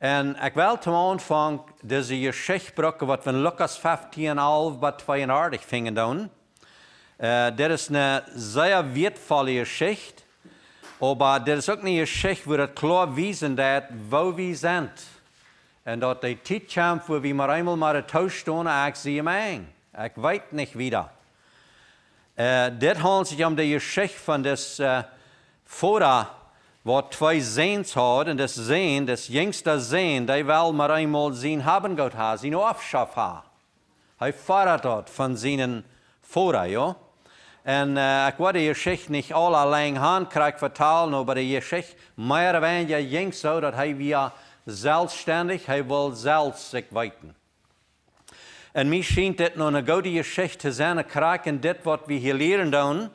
En ik wil te van deze geschicht gebruiken wat we in Lucas 15 11 wat 32 vingen doen. Uh, dit is een zeer wertvolle geschicht. Maar dit is ook een geschicht waar het klaar wezen dat waar we zijn. En dat de tijd komt waar we maar eenmaal maar het huis staan en ik zie hem aan. Ik weet niet wie dat. Uh, eh, dit handelt zich om de geschicht van dit uh, eh, voorraad wo zwei Sehns hat, und das Sehn, das jüngste Sehn, der will mal einmal sehen, haben Gott hat, seine Aufschaff hat. Er Fahrrad von seinen Vorher, ja. Und äh, ich werde die Geschichte nicht alle allein handkrieg vertellen, aber die Geschichte mehr oder weniger ging so, dass er wir selbstständig, er will selbst sich weiten. Und mir scheint das noch eine gute Geschichte zu sein, krieg in das, was wir hier lernen dürfen,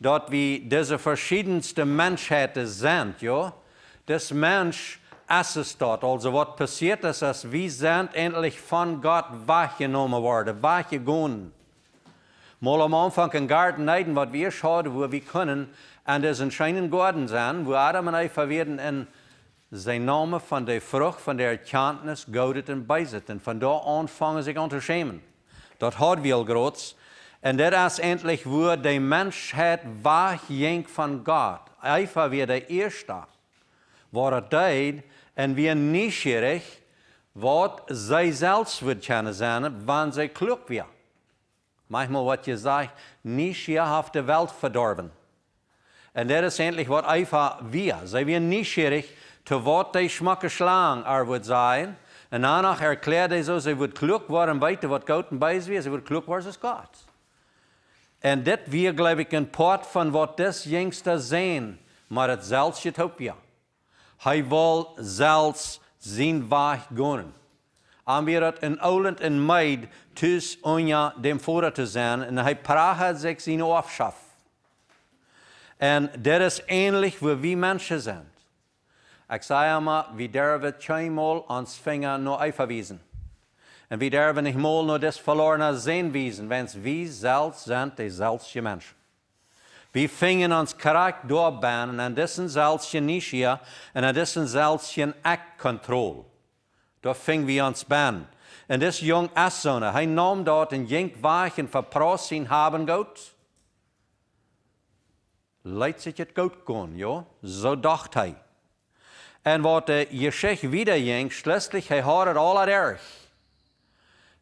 dort wie diese verschiedenste Menschheit sind, ja, das Mensch ist es dort. Also was passiert ist, ist, wir sind endlich von Gott wahrgenommen worden, wahrgegangen. Mal am Anfang im Garten Eden, was wir schauen, wo wir können, an diesen schönen Garten sein, wo Adam und Eva werden in sein Name von der Frucht, von der Erkenntnis, gaudet und beiset. Und von da an fangen sie an zu schämen. Dort hat wir groß, En dat das endlich wurde die Menschheit wahrgängig von Gott. Eifer wie der Erste. War deid und wie wie was wat selbst wird kunnen zijn, wann zij klug wird. Manchmal wat wird gesagt, neugierhafte Welt verdorben. verdorven. En dat endlich eindelijk einfach wie. Sie zij neugierig, zu wat de Schmucke schlagen, er wird zijn. En daarna erklärt hij zo, zij wordt klok worden, weten wat Gott bij is, zij wordt klok worden als God. Und das wir, glaube ich, ein part von was das Jüngste zijn. Maar het zelfs utopia topia. Hij wil zelfs zijn weg gaan. wir hat in Oland en Meid tussen unja dem voren te zijn. En hij praat zich zijn afschaf. Und dat ist ähnlich wie wir Menschen sind. Ik zei maar, wie der durven tweemaal ans Finger nur einverwiesen und wie dürfen nicht mal nur das verlorene sehen wiesen, wenn es wie selbst sind, die selbstje Menschen. Wir fingen uns korrekt durchbauen, an dessen selbstchen Nische und an dessen selbstchen Aktkontrolle. Da fingen wir uns an. Und das jung Assone, er nahm dort ein jink Weichen verprost ihn haben Gott. Leid sich jetzt gut gehen, ja? So dacht er. Und was der Geschichte wieder jink, schließlich, er hat es aller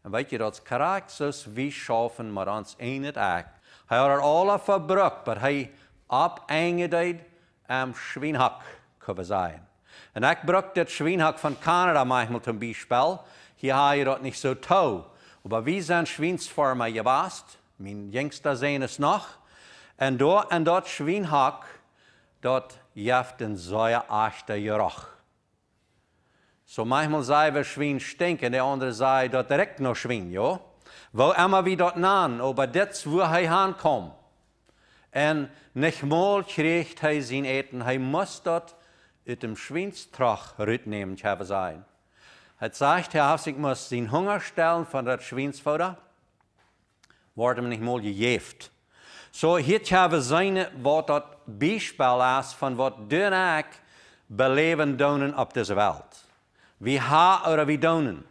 En weet je, dat karakter is wie schaffen maar ons het eigen. Hij had er alle verbruikt, maar hij opeindigde am schweinhack kunnen zijn. En ik gebruik dat Schwinhak van Canada manchmal zum Beispiel. Hier habe je dat niet zo tau. Aber wie sind je wast. Mijn jüngster zijn ist nog. En door en dat schweinhack dort jeft een Säuer achter Geruch. So manchmal sei wir schwien stinken, der andere sei dort direkt noch schwien, jo? Wo immer wir dort nahen, aber das, wo er hinkommt. Und nicht mal kriegt er sein Eten, er muss dort mit dem Schweinstrach rütnehmen, habe sein. Er sagt, Herr Hafs, ich muss den Hunger stellen von der Schweinsfutter. Wurde ihm nicht mal gejäft. So, hier habe seine was dort Beispiel ist, von was dünn ich beleben donen auf dieser Welt. wie Ha oder wie Donen.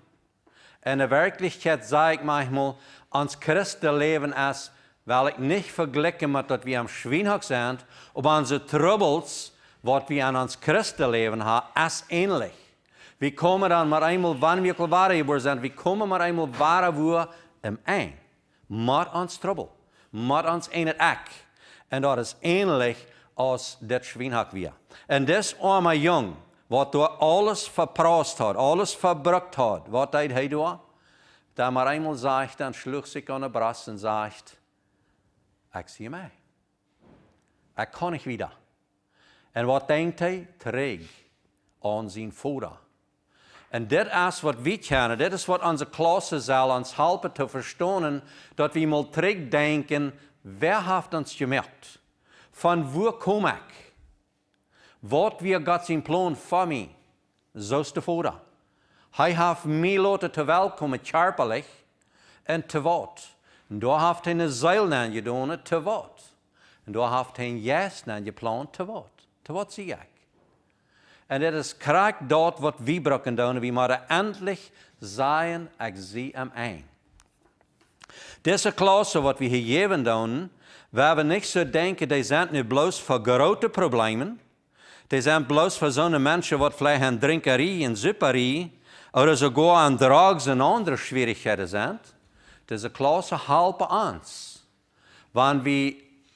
In der Wirklichkeit sage ich manchmal, Christen leben is, weil ich nicht vergleiche mit, dass wir am Schwienhock sind, ob unsere Troubles, wat wir an ons leben haben, as ähnlich. Wir kommen dann mal einmal, wann wir zijn, über sind, wir kommen mal einmal wahre wo im Ein. Mit uns Trouble, mit uns ek, Eck. Und das ist ähnlich als das Schwienhock wir. Und das arme Jung, was hy alles verpraat hat, alles verbrückt hat, was het hy doen? Da maar einmal sagt, dann schlug sich an den Brass und sagt, ich sehe mich. Ich kann nicht wieder. Und was denkt er? Träg an sein Futter. Und das ist, was wir kennen, das ist, was unsere Klasse soll uns helfen zu verstehen, dass wir mal träg denken, wer hat uns gemerkt? Von wo komme ich? Wat we Gods zijn voor mij, zo is Hij heeft mij laten welkomen charpelig en te wat. En daar heeft hij een zeil je gedaan, te wat. En daar heeft hij een jas aan geplant, te wat. Te wat zie ik. En dat is kracht dat wat we brokken doen, we moeten eindelijk zijn, ik zie hem een. Deze klasse wat we hier geven doen, we hebben niet zo denken, die zijn nu bloos voor grote problemen, Die bloß für so eine Menschen, die vielleicht aan drinkerie en supperie oder sogar an Drogs und andere Schwierigkeiten sind. Das ist een klasse halbe ons. Wenn wir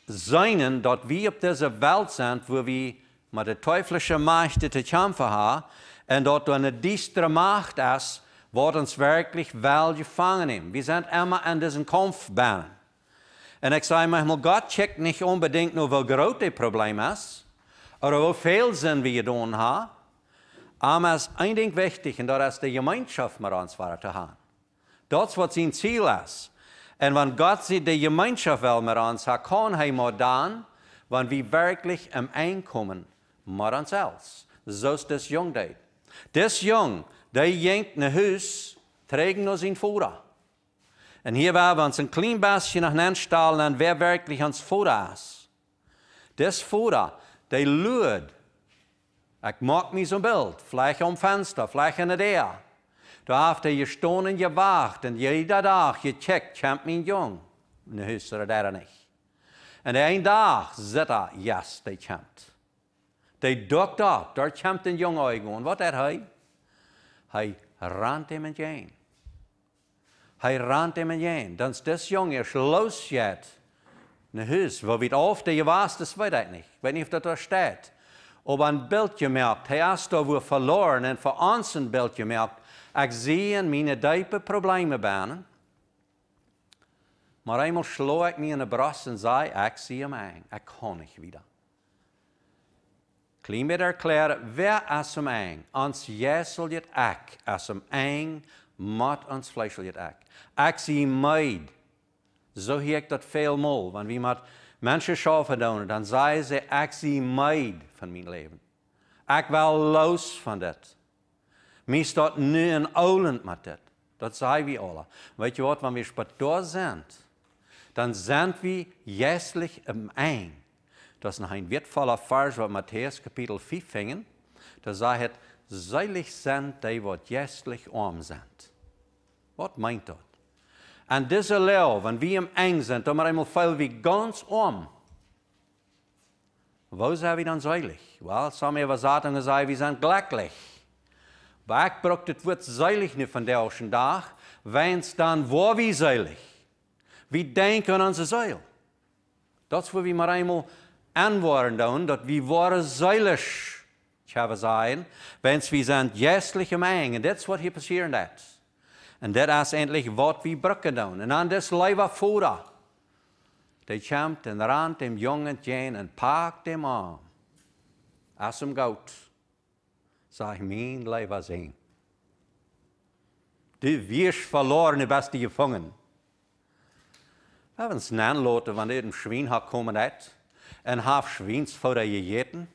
sehen, dass wir auf dieser Welt sind, wo wir mit der teuflischen Macht zu kämpfen haben und dort eine düstere macht ist, wat uns wirklich wel gefangen nimmt. Wir sind immer an diesen Kampfbahnen. Und ich sage manchmal, Gott checkt nicht unbedingt nur, wo groß das Problem ist, over wat feilzin we gedaan haben, aber es ist ein ding wichtig en dat is de gemeenschap met ons waar te gaan. Dat is wat zijn ziel is. En wanneer Gott die Gemeinschaft wil met ons hebben, kan hij maar dan, wanneer we werkelijk im Einkommen mit uns selbst. Zo is dit jong deed. Dit Jung, der jengt naar huis, trägt nur sein Futter. Und hier werden wir uns ein kleines beetje nach hen stalen en wer wirklich ons Futter ist. Dit Futter, They lured. Ik maak mir so ein Bild, vielleicht am Fenster, vielleicht in der je wacht en ihr gestohlen, dag je jeder Champ gecheckt, jong, mein Jung. Ne hüstere der nicht. Und ein Tag sieht er, yes, der kämpft. Der duckt ab, der kämpft den Jung Augen. Und was er hei? Hei rannte ihm entgegen. Hei rannte ihm entgegen. Dann ist das Jung erst losgeht een huis. Waar weet af dat je was, dat weet ik niet. je weet niet of dat daar staat. Op een beeldje merkt, hij is daar weer verloren en voor ons een beeldje merkt. Ik zie in mijn diepe problemen binnen. Maar eenmaal sla ik me in de bras en zei, ik zie hem aan. Ik kan niet weer. Klein beetje erklären, wer is hem aan? Ons Jezus het ik. Als hem aan, met ons vlees het ik. Ik zie meid. Zo hiek dat veel mol, want wie met mensen schaffen doen, dan zei ze, ik zie meid van mijn leven. Ik wil los van dat. Mij staat nu in olend met dat. Dat zijn we alle. Weet je wat, wanneer we spatoor zijn, dan zijn we geestelijk im Ein. Dat is nog een wertvoller vers wat Matthäus kapitel 5 fingen. Daar zei het, Seilig zijn die wat geestelijk arm zijn. Wat meint dat? En deze leeuw, wenn wir im eng sind, dann einmal fallen wie ganz um. Wou sind wir dann seilig? Wel, sommige Versagen sagen, wie sind glücklich. Maar ik brauche das Wort seilig nicht von der ersten Tag, wenn es dann wo wir seilig. Wir denken an unser Seil. Das, wo wie mal einmal antworten doen, dat wie waren seilig, ich habe sein, wenn wie sind jästlich im Eng. Und das, was hier passieren ist. Und dit ist endlich wat we brukken doen. Und an das Leiber voeren. Die komt en rand dem jungen jongen heen en pakt hem aan. Als hem goud. ich mein Leiber zijn. Du wirst verloren, du bist gefangen. Wenn es nennen Leute, wenn er im Schwein hat kommen hat, en hat Schweins vor gegeten,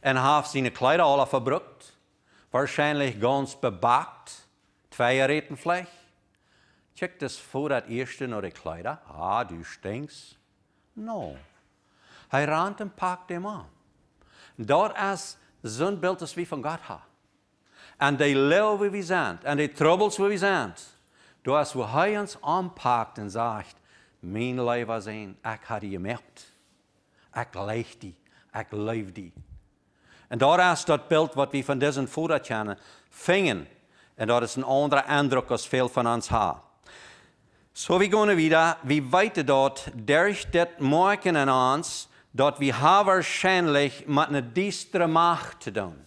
en hat seine Kleider alle verbrückt, wahrscheinlich ganz bebackt, reden vielleicht. Check das vor das erste de Kleider. Ah, du stinkst. No. Hij ran en pakt hem aan. Daar is zo'n beeld wie van God hebben. En de leeuw wie we zijn, en de troubles wie we zijn. du is waar hij ons aanpakt en zegt, mijn leven zijn, ik had je gemerkt. Ik leef die, ik leef die. En daar is dat beeld wat we van deze voordat kennen, fingen. En dat is een andere indruk als veel van ons hebben. So we gaan weer, wie weten dat, durch dit morgen in ons, dat we waarschijnlijk met een diestere macht te doen.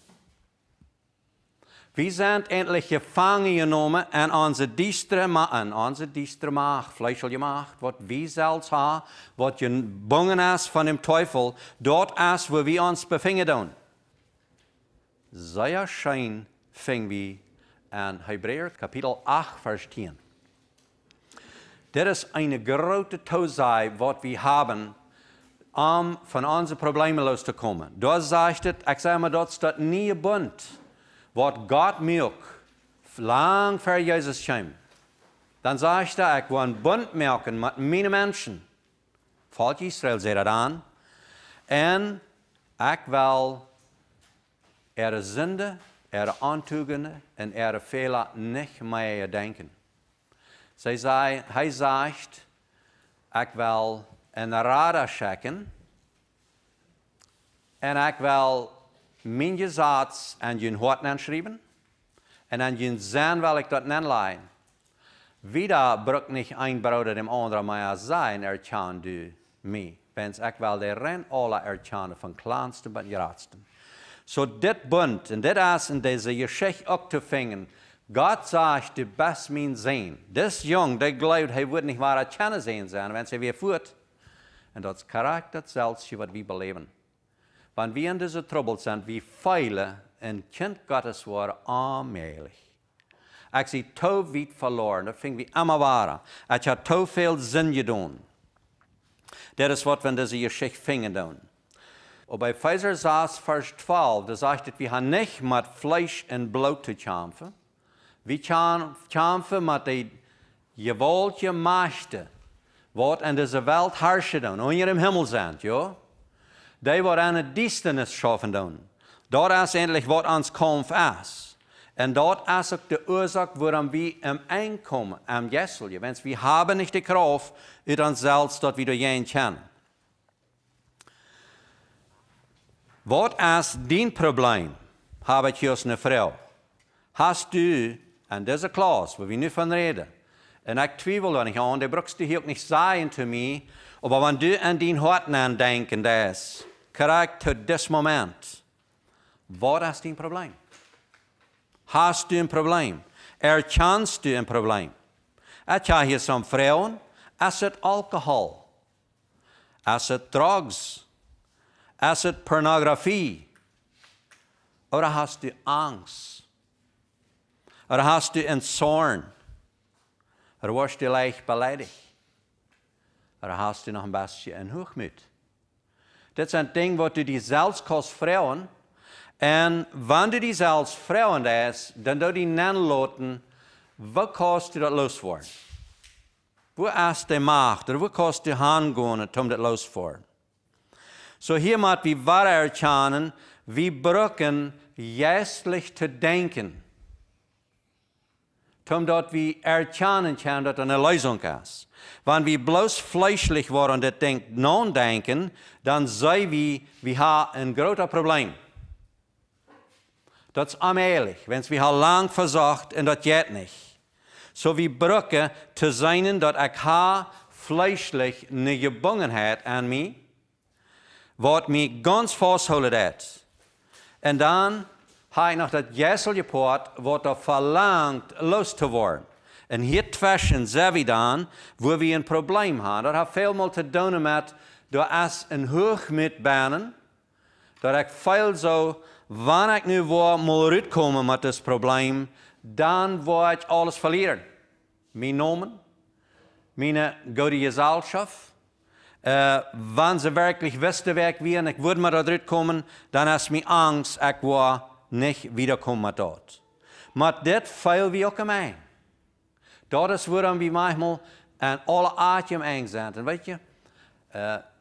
We zijn eindelijk gevangen genomen en onze diestere macht, onze diestere macht, vleeselijke macht, wat we zelfs hebben, wat je bangen is van de teufel, dat is waar we ons bevingen doen. Zij schijn vingen we in Hebräer Kapitel 8, Vers 10. Dit ist eine große Tosei, was wir haben, um von onze Problemen loszukommen. Dort sagt es, ich sage mal, dort steht nie bunt, Wat Gott milk, lang voor Jesus kommt. Dann sagt er, ik wil een Bund merken mit mijn mensen. Volk Israel zei dat aan. En ik wil er Sünde er Anzüge und er Fehler niet meer denken. Sie sei, hij zegt: ik wil een radar checken en ik wil mijn gezats en je horten schrijven en aan je zin wil ik dat niet Wieder brug nicht ein Bruder dem anderen meier sein, erkannt du mi, Wenn ich wel der Renn er erkennen, von kleinsten bis jüngsten. So that bunt and that ass and diese Geschichte abzufangen, God sagt, du bist jong, die Das hij wordt niet er wird nicht wahrer zijn, sein, wenn sie wieder en Und das Charakter selbst, wat we beleven. Wanneer wie in deze Trouble zijn, wie feilen en Kind Gottes war allmählich. Als sie so weet verloren, dat fing wie immer waren. Ich habe so veel zin getan. Dat is wat we in deze Geschichte vingen doen. Und bij Pfizer saß Vers 12, da zegt wir haben niet met Fleisch en Blut te kampen. We kampen met de gewaltigen Mächten, die in deze wereld herrschen und in im Himmel zijn. ja? Die, die eine Distanz schaffen tun. Dort ist endlich, was ans Kampf is. Und dort ist auch die Ursache, warum wir im Einkommen am Jessel, wenn wir haben nicht die Kraft, über uns selbst dort wieder gehen können. Wat is din probleem? Heb ik juist een vrouw? Hast du, en deze klas, waar we nu van reden, en ik twijfel er niet aan, dat brukst hier ook niet zeggen te mij, maar wanneer u aan din hart aan denken is, krijg tot dit moment, wat is din probleem? Hast u een probleem? Erkennst du een probleem? Ik heb hier zo'n vrouwen, is het alcohol? Is het drugs? Is het pornografie? Of hast du angst? Of hast du een zorn? Of wordt je leicht beleidigd? Of hast u nog een beetje een hoogmoed? Dat zijn dingen wat u die zelfs kost vrouwen. En wanneer die zelfs vrouwen is, dan doet die nanloten, wat kost du dat los worden? Wat is de macht? Of wat kost u handgoen om dat los worden? So hier hiermit wie bara erkänner, wie Brücken gästligt zu denken. Tom dort vi erkänner kan att en Lösung är. Wenn wir bloß fleischlich waren und denkt, non denken, dann sei wie wir ha ein großes Problem. Das ist ehrlich, wenn's wir ha lang versagt und das geht nicht. So wie Brücke zu sein, dass ich fleischlich eine Gebungenheit an mich wordt me ganz vastgehouden. En dan ik nog dat Jezelje poort wordt er verlangd los te worden. En hier tussen zijn we dan waar we een probleem hebben. Dat heeft veel te doen met door als een hoog met banen, dat ik veel zo, wanneer ik nu word moet uitkomen met dit probleem, dan word ik alles verliezen. Mijn nomen, mijn goede gezelschap, äh, ze sie wirklich wüssten, wer ich wäre ich würde mal da drin kommen, dann hast Angst, ich war nicht wiederkommen dort. Maar dit feil wie ook mij. Dat is waarom we manchmal aan alle aardjes eng zijn. En weet je,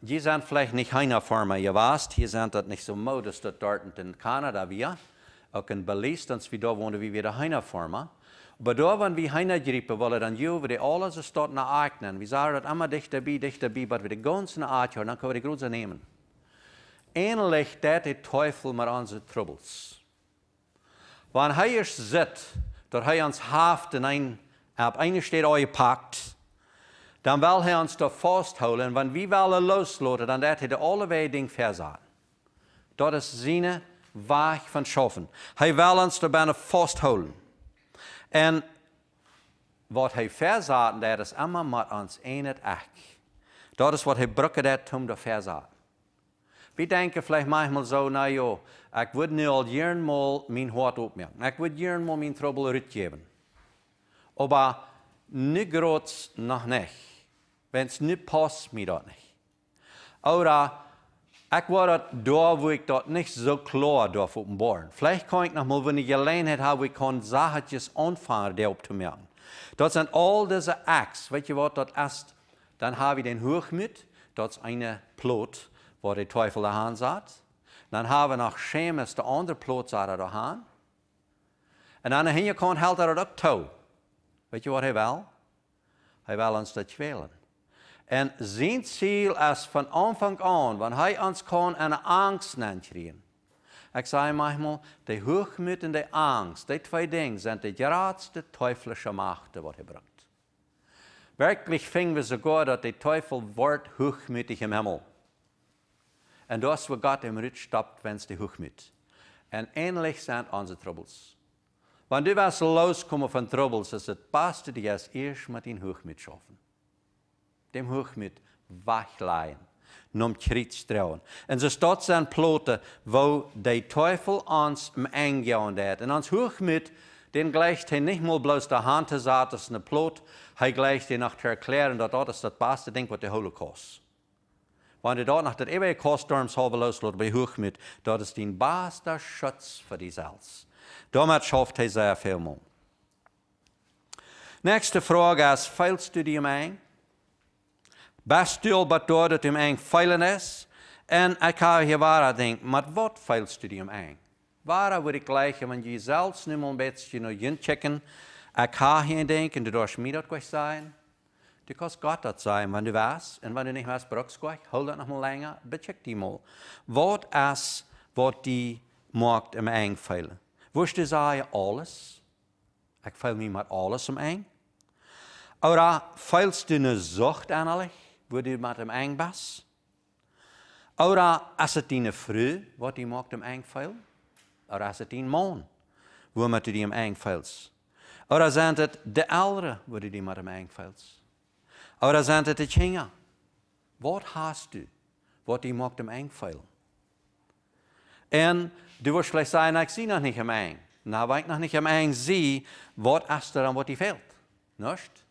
die eh, zijn vielleicht niet heiner Farmer geweest. Hier zijn dat niet zo modisch, dat dort in Canada weer, Ook in Belize, dan we daar wonen, wie wieder heiner Farmer. Bedauern wie Heine-Grippe wollen dan juwe die alles so statt naar eignen. We sagen dat allemaal dichter bei, dichter bei, aber wir de ganze Art hören, dan können wir die Grüße nehmen. Ähnlich dat der Teufel maar onze Troubles. Wanneer hij is zit, dat hij ons haft en een, op een steed pakt, dan wil hij ons daar vasthouden. En wanneer wij willen loslaten, dan dat hij de allerlei dingen verzaan. Dat is zijn weg van schaffen. Hij wil ons daar bijna vasthouden. En wat hij verzaten, dat is allemaal met ons één het Dat is wat hij brukken dat toen de verzaten. We denken vielleicht manchmal so, na ja, ik wil nu al jaren mal mijn hart opmerken. Ik wil jaren mal mijn trouble uitgeven. Maar niet groot nog niet. Wens niet past, mij dat niet. Ek word het door waar ik dat nie so klaar te openbaar. Vielleicht kan ik nog mal, wenn ich ik kan zachtjes kann die op te merken. Dat zijn al deze Acts. Weet je wat dat is? Dan hebben we den Hochmut, Dat is een Plot, waar de Teufel aan sagt. Dann haben we noch Schemes, de andere Plot sagt er hand. En aan de ene kan houdt hij dat ook toe. Weet je wat hij wil? Hij wil ons dat kwelen. Und sein ziel ist von Anfang an, wenn er uns kon, een angst nennt kriegen. sage zei manchmal, die hoogmoed und die angst, die zwei Dinge sind die grootste teuflische machten wat hij brengt. Wirklich fingen wir sogar dass der teufel wordt hoogmoedig im Himmel. En dat is wat God im Rit stoppt, wenn es de hoogmoed. En ähnlich sind unsere troubles. Wenn du was loskommen van troubles, es het beste, die erst mit den die hoogmoed schaffen dem hoch wachlein, wegleien. Nom krietstrouwen. En zo staat zijn ploten, wo der teufel uns im Engjauen deed. Und ons hoch den gleicht hij nicht mal bloß der hand te zaten als een plot, hij gleicht hij nog te erklären dass dat is het beste ding wat der Holocaust. Wenn du dort nach der ewigen Kostdorms haben loslässt, bei hoch mit, das ist dein bester Schutz für die selbst. Damit schafft er sehr viel mehr. Nächste Frage ist, fehlst du dir ein? Best bat dat hem eng feilen is. En ik ga hier waar denk. maar wat feilst u hem eng? Waar wil ik gelijk, want je zelfs nu een beetje naar je checken. Ik ga hier denken, dat doet mij dat zijn. Du kost God dat sein, wenn du was en wenn du nicht was, brauchst du Hou dat nog nochmal länger, becheck die mol. Wat ist, wat die macht im Eng fehlen? je du sagen, alles? Ich feil mich mit alles im Eng. Ora fehlst du nou eine Sucht wordt u met hem engbas. Ora, als het in de vrouw wordt, die maakt hem engfeil. Ora, als het in de maan wordt, die hem engfeils. Ora, zijn het de elderen, wordt die met hem engfeils. Ora, zijn het de tjinga. Wat haast u? wat die maakt hem engfeil. En du wordt slechts zijn, nou, ik zie nog niet hem eng. Nou, wat ik nog niet hem eng zie, wat is er aan wat hij veilt? Nost?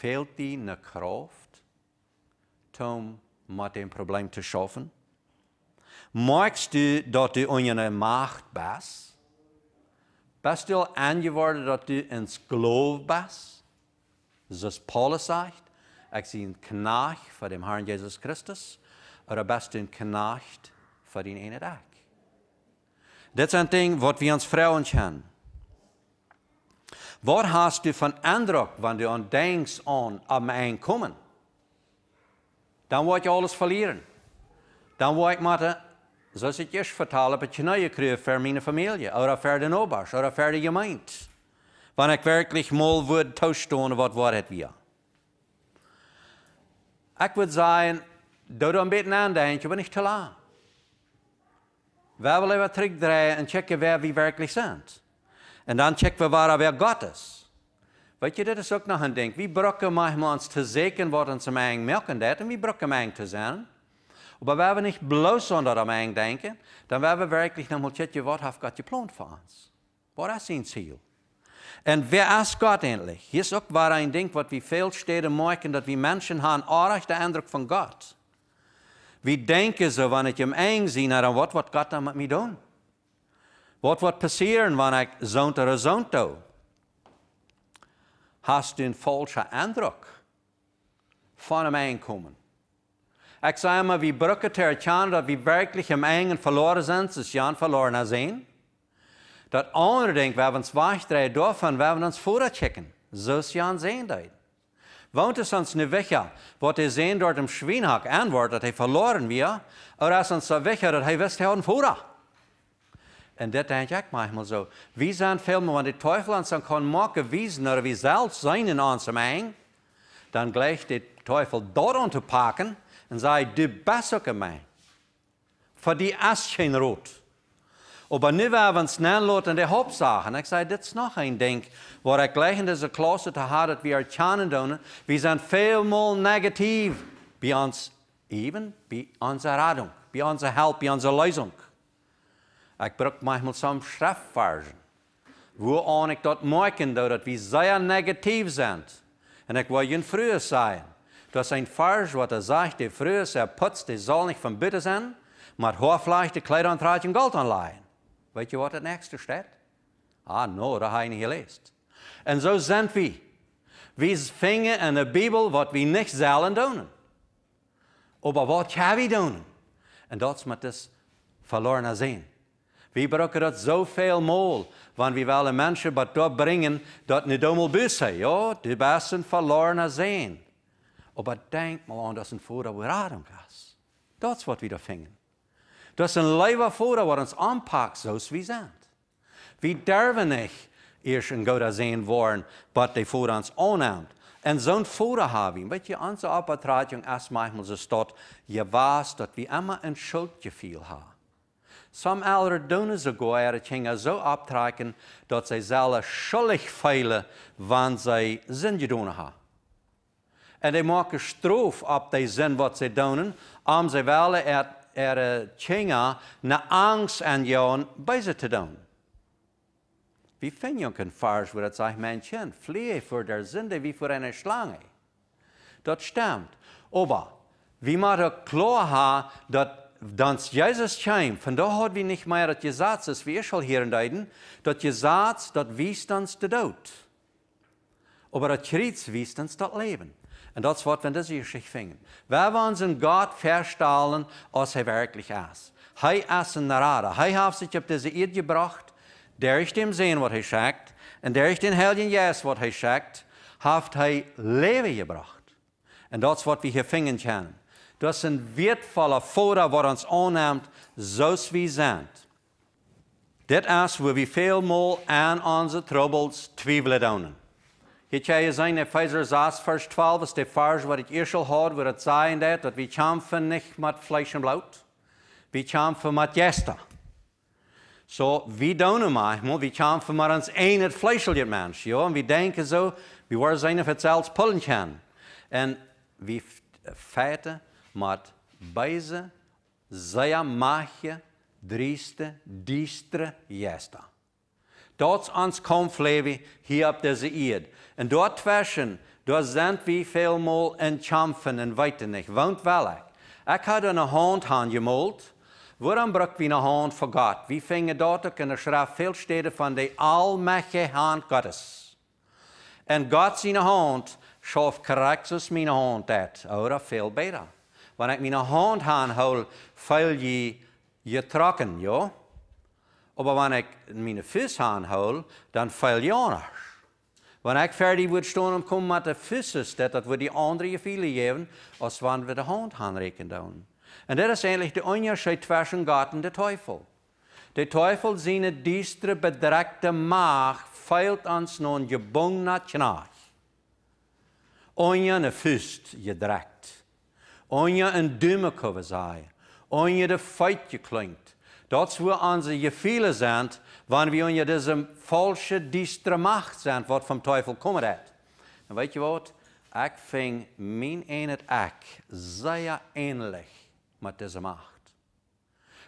fehlt ihnen Kraft, um mit dem Problem zu schaffen? Merkst du, dass du in einer Macht bist? Bist du angeworden, dass du ins Glauben bist? Das Paulus sagt, ich bin ein Knecht für den Herrn Jesus Christus oder bist du ein für den einen Tag? Das ist ein Ding, was wir uns Frauen kennen. Wat hast du van indruk wanneer je denkt aan aan komen? Dan word je alles verliezen. Dan word ik maar, zoals het eerst vertalen, dat je nieuwe kruis voor mijn familie, of voor de obers, of voor de gemeente. Wanneer ik werkelijk mal word toestonen wat waarheid weer. Ik wil zeggen, doe een beetje aan denken, ben ik te laat. Wij willen wat terugdraaien en checken waar we werkelijk zijn. En dan checken we waar er weer God is. Weet je, dit is ook nog een ding. Wie brokken manchmal ons te zeker worden ze eigen merken dat en wie brokken mijn te zijn. Maar wenn we niet bloot zonder der mijn denken, dann werden wir wirklich nochmal checken, was hat Gott geplant voor ons? Wat is zijn Ziel? En wer is Gott endlich? Hier is ook war ein Ding, was we veel steden merken, dat we mensen hebben auch de indruk van Gott. Wie denken sie, wanneer ich im Eng sehe, nou, dann wat God Gott met mir doet? Wat wordt passeren wanneer ik zonto horizonto? Hast een falsche indruk van hem komen. Ik zei maar, wie brücken te erkennen dat wie werkelijk hem eigen verloren zijn, is Jan verloren zijn. Dat andere denkt we hebben zwaar drie dürfen, we hebben ons checken, Zo is Jan zijn dat. Woont is ons niet weg, wat hij zijn door de schwinhak antwoordt dat hij verloren weer, of is ons zo weg dat hij wist hij een vooruit. En dat denk ik manchmal zo. Wie zijn filmen, wanneer de teufel ons dan kan maken zijn er wie zelf zijn in onze meng, dan gleich de teufel dort te pakken en zei, du bist ook mij. Voor die is geen rood. Maar nu waren we snel lood in de hoofdzaken. Ik zei, dit is nog een ding waar ik gleich in deze klasse te hard dat we er erkennen doen. We zijn veelmaal negatief bij ons, even bij onze radung, bij onze help, bij onze lezing. Ik gebruik manchmal soms Schriftversen, Waarom ik dat merken dat we zeer negatief zijn en ik wil je vroeger früher Dat is een Vers, wat er zegt, die früher zijn er die zal niet van von zijn, maar hoor vielleicht die Kleider und Tratsch und Gold Weet je wat het nächste staat? Ah, no, dat heb je niet gelezen. En zo zijn we. We vingen in de Bijbel wat we niet zullen doen. Maar wat gaan we doen? En dat is met dit verloren zijn. Wir brauchen zo veel mol, want we willen mensen Menschen dort brengen, dat niet einmal büßen. Ja, die besten verloren sehen. Maar denk mal an, dass ein Vorder Dat is wat we wieder fingen. Dat is een Leben Vorder, was ons anpackt, zoals wie zijn. Wie dürfen nicht eerst een Gott zijn worden, was die Vorder ons annimmt. En zo'n voren hebben. Weet je, onze opdrachting is manchmal zo dat je weet dat we immer een schuldgevoel hebben. Sommige doen ze goeier, zo optrekken dat zij zelf schuldig feilen, want zij zin gedaan hebben. En die maken stroof op de zin wat zij doen, om ze wel er, er na angst en jou bij ze te doen. Wie vind je een vars waar het zegt, mensen, vlieg voor der zinde wie voor een slang. Dat stemt. Oba, wie maakt ook klaar ha dat dans Jezus hjem, vandaag hadden we niet meer dat Jezus is, we eerst al hier in Leiden, dat Jezus dat weestens de dood. Maar dat Christus das Leben. Und das dat is wat we in deze Wer vinden. We willen God verstalen als hij werkelijk is. Hij is een narada. Er hat sich auf diese eerd gebracht, der ich dem sehen, was er zegt, und der ich den Heiligen Jesus, was er zegt, hat er Leben gebracht. Und das is wir hier vinden können. Dus een wertvolle Vorder, die ons annimmt, zoals we zijn. Dit is waar we veelmaal aan onze troubles twijfelen doen. Hier kan je in Pfizer 6, vers 12, is de vers waar ik eerst al had, waar het zei dat, dat we kampen niet met vlees en bloed, we kampen met Jester. Zo, so, we doen maar, we kampen met ons een het vleeselijke mens, ja, en we denken zo, we worden zijn of het zelfs pullen En we feiten maar bajze, zaja machje, drieste, diestre jesta. is ans Kampflevi hier op deze eerd. En dort versen, daar zijn we mol en chamfen en weiten niet, want wel ik. had een hand mold. Waarom brak wie een hand voor God? Wie vingen dort ook in de schrift veel steden van de almachtige hand Gottes. En God zijn hand schoof correctus mijn hand uit, oder veel beter. wenn ich meine hand aanhoud, vuil je je trocken, ja? Maar wanneer ik mijn vis aanhoud, dan vuil je anders. Wenn ich fertig word staan en kom mit den Füßen, dat, dat we die andere vielen geben, als wenn wir die hand aanrekenen doen. En dat is eigenlijk de onderscheid tussen God en de Teufel. Der Teufel seine düstere, bedreckte Macht feilt uns nun gebungener Knach. Onja ne Füst Dreck. Onja een dumme kunnen zijn. Onja de feitje klinkt. Dat is waar onze gevoelens zijn, wanneer we onder deze dus falsche, diestere macht zijn, wat van teufel komen dat. En weet je wat? Ik vind mijn eenheid ik zeer ähnlich met deze macht.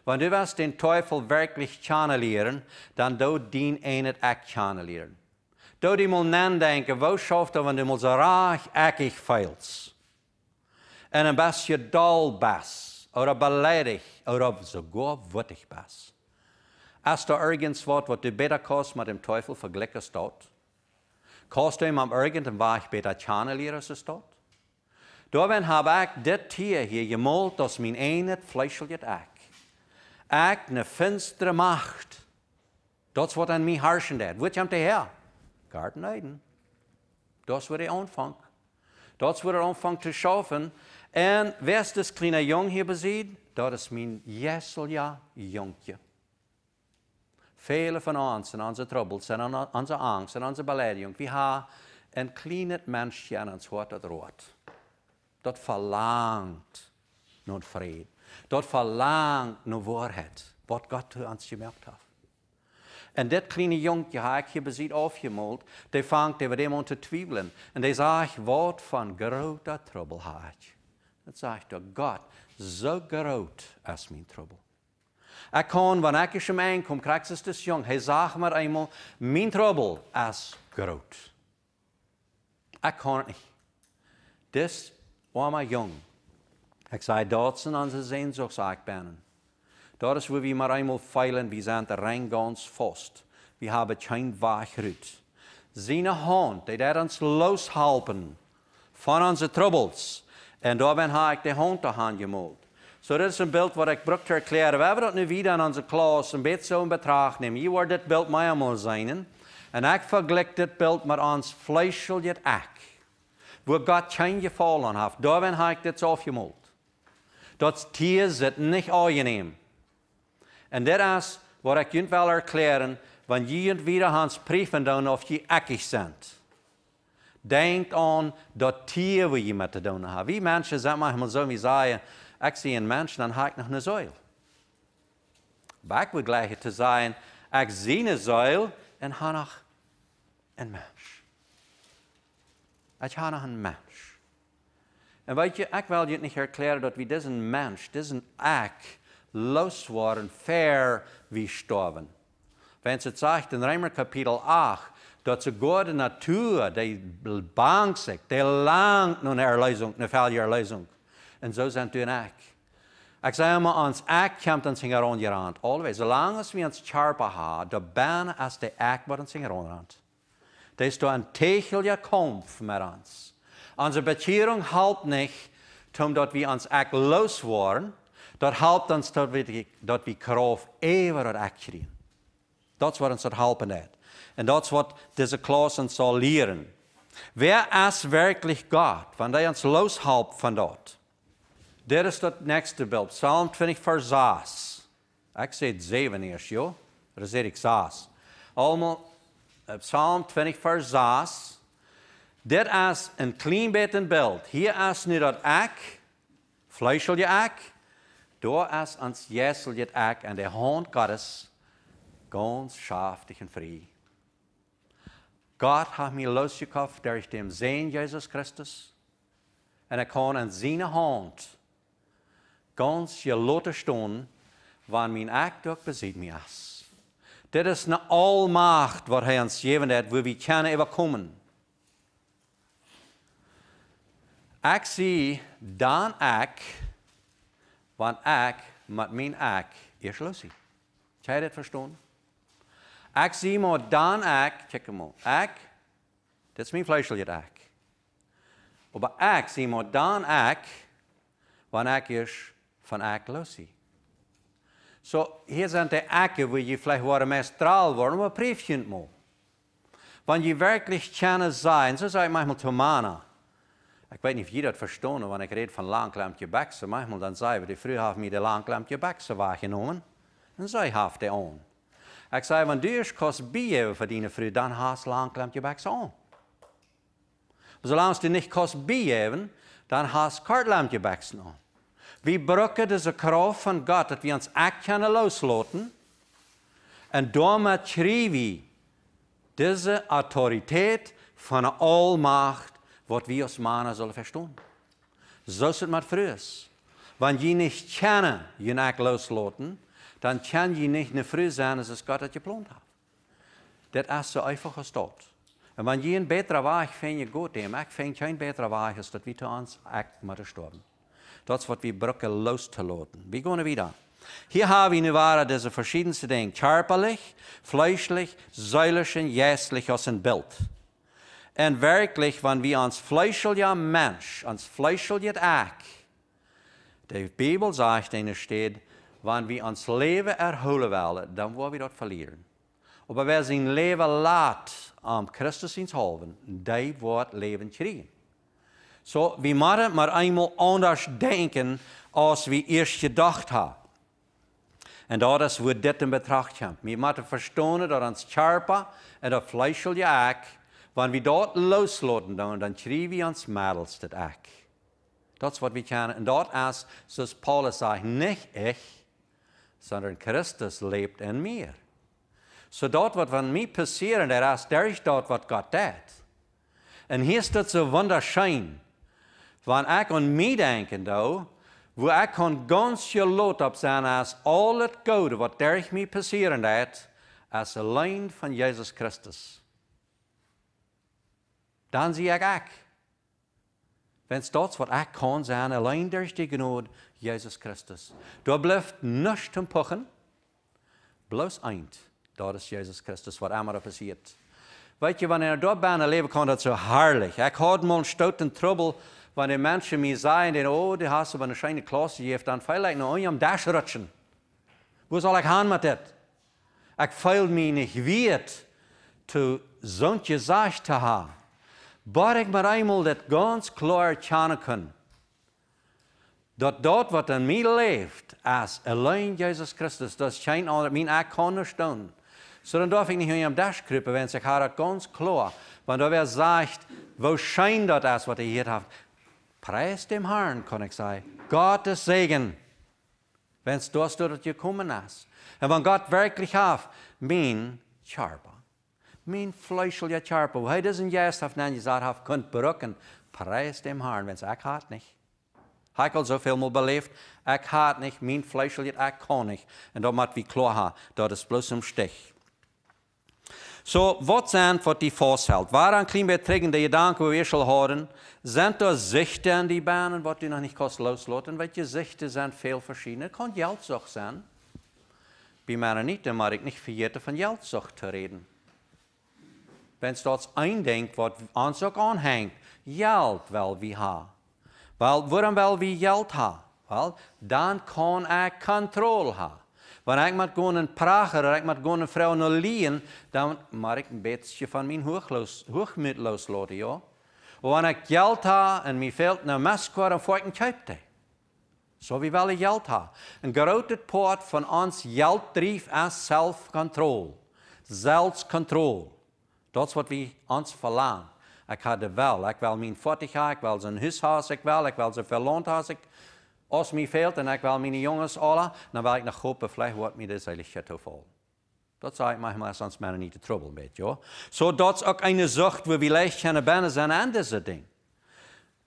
Wanneer du den Teufel werkelijk channelieren, dann doet dien eenet ek channelieren. Doe die mal nadenken, wo schafft er, wenn du mal so reich eckig feils. einen Basketballbass oder Ballettich oder sogar Wurtigbass. Hast du irgendwas, was du besser kannst, mit dem Teufel vergleichst dort? Kannst du ihm am irgendeinem war ich besser channelieren, als es dort? Darin habe ich das Tier hier gemalt, das mein einet Fleisch ich. Ich eine finstere Macht. Das, was an mir herrschen wird. Wo kommt der her? Garten Eden. Das wo der Anfang. Das, wo der Anfang zu schaffen, En wer dus kleine jong hier bezien, Dat is mijn jesselja jonkje. Vele van ons en onze troubles en onze angst en onze beleidiging, we hebben een klein mensje en ons hart dat rood. Dat verlangt naar vrede. Dat verlangt naar waarheid. Wat God ons gemerkt heeft. En dat kleine jonkje heb ik hier bezien afgemeld. Die vangt over dem aan te twijfelen. En die zegt, wat van grote trouble ik? Dat sage ich dir, Gott, so groß ist mein Trouble. Ich kann, wenn ich schon einkomme, kriegst du das Jung. Hey, sag mir einmal, mein Trouble ist groß. Ich kann nicht. Das war mein Jung. Ich sage, dort sind unsere Sehnsuchtsagbahnen. Dort ist, wo wir mal einmal feilen, wir sind rein ganz fast. Wir haben kein Wachrut. Seine Hand, die der uns loshalten von unseren Troubles, En daarvan heb ik de hand aangemeld. Zo, so, is een beeld wat ik brug te erklären. We hebben dat nu weer aan onze klas een beetje zo in betracht nemen. Hier wordt dit beeld mij allemaal zijn. En ik vergelijk dit beeld met ons vleesje ik. Waar God geen geval aan heeft. Daarvan heb ik dit zo afgemeld. Dat tier zit niet aangeneem. En dit is wat ik jullie wil erklären, wanneer je weer het prüfen dan of je ekkig bent. Denkt aan dat tier we je met te doen hebben. Wie mensen zijn manchmal zo, wie zeggen, ik zie een mens, dan haak ik nog een zuil. Maar ik wil gleich te zijn, ik zie een zuil en heb nog een mens. Ik heb nog een mens. En weet je, ik wil je niet herklaren dat we deze mens, deze ik, los worden, ver wie sterven. Wenn ze zegt in Rijmer Kapitel 8, ze God de natuur die bang zich, die langt naar een Erlösung, eine veilige En zo zijn toen ik. Ik zei maar ons, ik komt ons in rond hieraan. Always, zolang als we ons charpa ha, de ben als de ik wat ons in rand. Dat is toch een tegelje kampf met ons. Onze bekering helpt niet, omdat we ons ik los worden. Dat helpt ons dat we, dat we kracht eeuwig uit krijgen. Dat is wat ons helpen hat. en dat is wat deze klas zal leren. Wer is werkelijk God? Wanneer hij ons loshelpt van dat, Dit is het nächste eh, Psalm 20, vers 6. Ik zei 7 eerst, joh. Dat zei ik 6. Psalm 20, vers 6. Dit is een klein beetje beeld. Hier is nu dat ik, vleeselje ik. door is ons jezelje ik en de hand Gottes ganz scharf dich und frei. Gott hat mich losgekauft durch den Sehen Jesus Christus. Und er kann in seiner Hand ganz gelotte stehen, wann mein Akt auch besieht mich ist. Das ist eine Allmacht, was er uns gegeben hat, wo wir können überkommen. Ich sehe dann ich, wann ich mit meinem Ich erschlossen. Habt ihr das verstanden? Ak zie maar dan ak, kijk hem al. Ak, dat is mijn vleesje ak. Op ak dan ak, wanneer ik is van ak losie. Zo, hier zijn de akken waar je vlecht wordt meestraal worden, maar proef je het maar. je werkelijk kan zijn, zo zeg ik manchmal te Ik weet niet of je dat verstaan, want ik red van lang klemtje bekse. manchmal dan zei we, die vroeger hebben we de lang klemtje bekse waargenomen. En zij heeft de on. Ek sê want deurs kos bio vir dine vrou, hast haas lank klemmt jy bek saam. Solange du nicht kos bio, dann hast du klemmt jy bek saam. Vi bruker disse krav von Gott, at wir uns ek kan loslaten, en dermed skriver vi disse autoritet von der allmacht, wat vi als mannen sollen verstehen. So ist es mit früher. Wenn je nicht kennen, je nicht loslaten, Dan kan je niet nicht eine zijn, sein, het es Gott hat geplant hat. Dat is zo einfach gesteld. En wanneer je ein betere Weg je Gott dem. Ich finde kein betere Weg, als dat wir zu ons echt mal gestorben. Das wird wie Brücke Wie gaan weer wieder. Hier haben wir eine nou Ware diese verschillende dingen: Körperlich, fleischlich, säulisch en jästlich aus een Bild. En werkelijk, wanneer we ons vleeselijke mens, ons vleeselijke ik, de Bijbel zegt in de stad, Wanneer wie ons leven erholen willen, dann wollen wir dat verlieren. Maar wer zijn leven laat am Christus ins Halben, der wird Leben kriegen. So, we moeten maar einmal anders denken, als we eerst gedacht hebben. En dat is hoe dit in betracht komt. We moeten verstaan dat ons Körper en dat vleeselijke ik, wanneer we dat loslaten dan schrijven we ons middels dat Dat is wat we kennen. En dat is, zoals Paulus zei, niet echt sondern Christus lebt in mir. So dort, wat van mij passiert, er is dat dort, wat God deed. En hier is dat zo wunderschön. waar ik aan mij denken doe, waar ik kan ganz lot op zijn als al het goede wat derg mij passeren deed, als alleen van Jesus Christus. Dan zie ik ook. Wenn's es dort, wat ik kan zijn, alleen door die Gnade Jesus Christus. Daar blijft niets te Pochen, Bloos eind, dat is Jesus Christus, wat allemaal passiert. Weet je, wanneer ik daar ben, leven kan dat zo herrlich. Ik had mal stout en trouble, wanneer mensen mij zeiden, oh, die hast van een schijne klas heeft dan viel ik naar am Dash rutschen. Hoe zal ik gaan met dit? Ik viel me niet weet, te zo'n zacht te hebben. Bar ik maar eenmaal dat ganz klaar tjanen kan. Dat dat wat in mij leeft, als alleen Jezus Christus, dat is geen ander, mijn ik kan niet doen. So dann darf ich nicht mehr am Dash krippen, wenn sich hat ganz klar, wenn da wer sagt, wo scheint das, was ihr hier habt. Preis dem Herrn, kann ich sagen. Gottes Segen, wenn es dort gekommen ist. Und wenn Gott wirklich hat, mein Charbon. Mijn Fleischel ja charpo. Hij is een juist af nanje zat af kunt berukken. Prijs dem Herrn, wenn's ik haat nicht. Hij ik al zoveel mal beleefd. Ik haat nicht, mijn Fleischel ja ik kon niet. En dat maakt wie klaar ha. Dat is bloß een stich. Zo, so, wat zijn voor die voorstelt? Waaraan klim we tegen de gedanken die we al horen? Zijn er zichten aan die banen, wat die nog niet kosteloos laten? Want je zichten zijn veel verschillende. Het kan geldzocht zijn. Bij mij niet, dan mag ik niet vergeten van geldzocht te reden wenn je dort eindenkt, wat ons ook aanhangt, geld wel wie ha. Wel, waarom wel wie geld ha? Wel, dan kan ik controle ha. Wanneer ik met gewoon een prager, ik met gewoon een vrouw naar lien, dan mag ik een beetje van mijn hoogmoed loslaten, ja. Wanneer ik geld ha en mijn veld naar mes kwam, dan ik een kuipte. Zo wie wel geld ha. Een grote poort van ons geld drief control, zelfcontrole. control. Dat is wat we ons verlangen. Ik had het wel. Ik wil mijn fortiga, ik wil zijn huishaas, ik wil, ik wil zijn verloondhaas. Ik... Als mij veelt en ik wil mijn jongens alle, dan nou wil ik nog hopen vlecht wordt me dit hele chateau vol. Dat zou ik manchmal, sonst men niet te trouble met, ja. Zo, dat is ook een zucht waar we leicht kunnen binnen zijn en deze ding.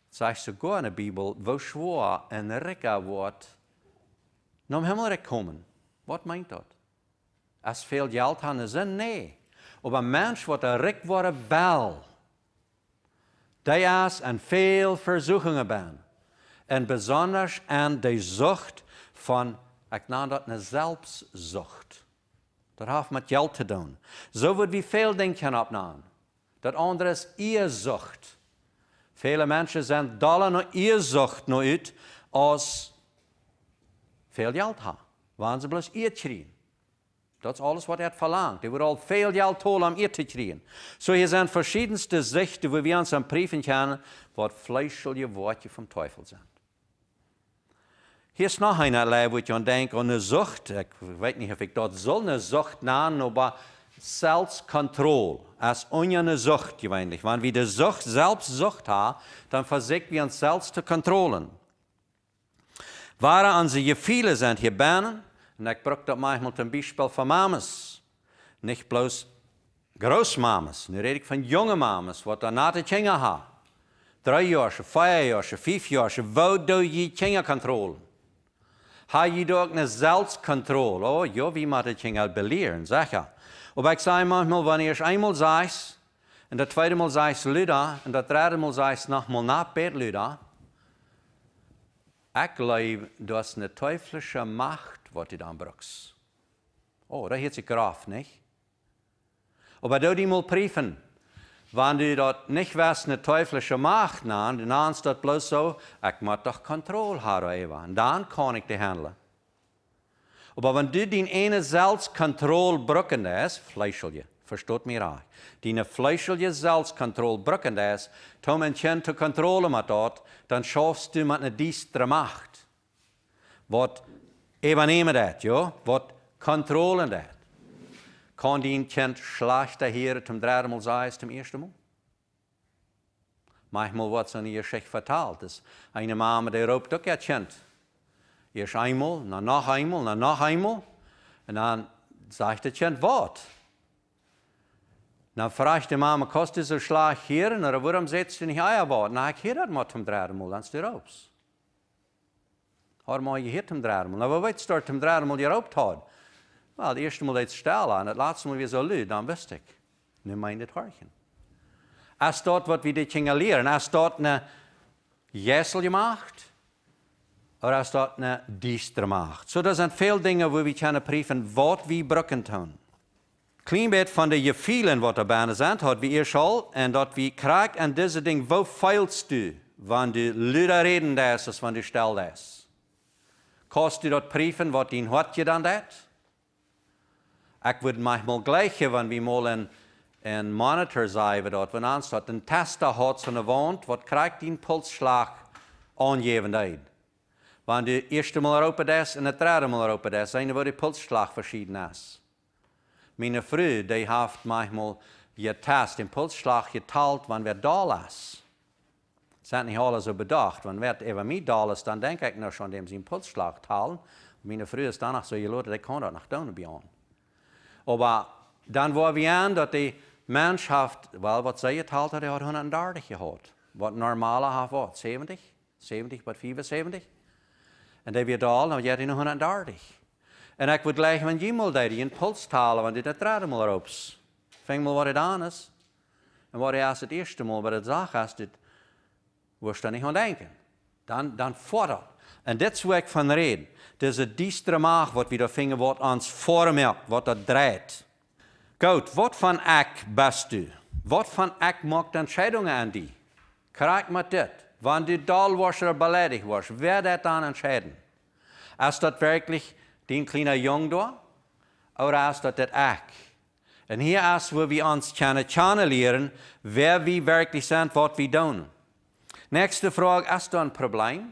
Zeg zegt goed in de Bijbel, wo schwoer en rikker wordt, naar nou hemel komen. Wat meint dat? Als veel geld aan de zin? Nee op een mens wordt een rijk worden wel. Die en veel verzoekingen ben. En bijzonder aan de zucht van, ik noem dat een zelfzucht. Dat heeft met geld te doen. Zo wordt wie veel dingen opnemen. Dat andere is eerzucht. Vele mensen zijn dollen naar eerzucht naar uit als veel geld hebben. Waarom ze bloos eertje Das ist alles was er had verlangd. Hij was al veel jaar toll om eer te krijgen. so, hier zijn verschillende zichten waar we ons aan prüfen kunnen, wat fleischelijke Worte vom Teufel sind. Hier ist noch einer Leib, wo ich an denke, eine Sucht, ich weiß nicht, ob ich dort soll eine Sucht nennen, aber Selbstkontrolle, als eine Sucht gewöhnlich. Wenn wir die Sucht, Selbstsucht haben, dann versuchen wir uns selbst zu kontrollen. Waren an sie viele sind hier Bernen, En ik brak dat mij met een bijspel van mames. Niet bloos grootmames. Nu red ik van jonge mames, wat dan na de kinga ha. Drie jaar, vier jaar, vijf jaar, wou doe je kinga controle? Ha je ook een zelfcontrole? Oh, joh, wie moet het kinga beleren, zeg je. Op ik zei maar, wanneer je eens eenmaal zei, en dat tweede maal zei ze en dat derde maal zei ze na bed luda, ik leef dat is een teuflische macht word jy dan bruks. O, oh, da is sich graf, nicht? Aber du die mal prüfen, wenn du dort nicht was eine teuflische Macht nahm, dann nahmst du bloß so, ich muss doch Kontrolle haben, Eva, und dann kann ich die handeln. Aber wenn du deine eine Selbstkontrolle brücken ist, Fleischelje, versteht mir auch, deine Fleischelje Selbstkontrolle brücken ist, dann Menschen zu kontrollieren, mit dort, dann schaffst du mit einer düsteren Macht, was übernehmen eh, det, ja, wird kontrollen det. Kan din kjent slakta her til dreimal seis zum erste mal? Manchmal wird es an ihr Schicht verteilt. Das eine Mama, der robt auch erkennt. Erst einmal, dann noch einmal, dann noch einmal. Und dann sagt der Kind ah Wort. Dann fragt die Mama, kostet dieser Schlag hier? Und warum setzt du nicht Eier Wort? Dann ich er das mal zum dritten Mal, dann ist der Robst. Har man geheerd hem dreimal. Nou, wat stort hem dreimal je eroopt had? Wel, de eerste moet deed het en het laatste moet weer zo luid. dan wist ik. Nu mijn het harken. Als dat wat we dit gingen leren, als dat een jesel macht of als dat een diester macht, Zo, so, er zijn veel dingen waar we kunnen proeven wat we brukken doen. Klein beetje van de gefielen wat er bijna zijn, had we eerst al, en dat we krijgen en deze ding, wat feilst u, wanneer du luder reden is, als wanneer du stil is. Kost u dat prüfen, wat in hart dan dat? Ik word manchmal gleich, wenn wir mal een Monitor zijn wat dat uns dort Een Tester hart so eine wat krijgt kriegt den Pulsschlag angeben ein? Wanneer de erste Mal erop en de tweede Mal erop zijn, dann wird de Pulsschlag verschieden Meine die heeft manchmal je Test, de Pulsschlag getaald wanneer wir da zijn niet alle zo bedacht. Wenn wir even mich da dan denk ik nog, noch schon, dem sie einen Mijn teilen. Meine Frau zo danach so, ihr Leute, die kann das nach Donau Maar dan dann war wir an, die Menschheit, wel wat zij geteilt hat, die had 130 gehad. Wat normale had was? 70? 70 wat 75? En die werd al, nou jij die nog 130. En ik word gelijk van Jimmel deed, die impuls talen, want die dat raden maar erop. Ving maar wat het aan is. En wat hij als het eerste maal bij het zag, is, dit Verstandig aan denken. Dan, dan vordert. En dit is waar ik van red. Het is een diestere maag wat we daar vinden, wat ons vormt, wat dat draait. Goed, wat van ik best u? Wat van ik entscheidungen an dich? Krijg mit dir. Wenn du doll warst oder beleidigt warst, wer das dann entscheiden? Ist das wirklich dein kleiner Jung da? Oder ist das das Eck? Und hier ist, wo wir uns kennen, lernen, wer wir wirklich sind, was wir tun. Nächste Frage, hast du ein Problem?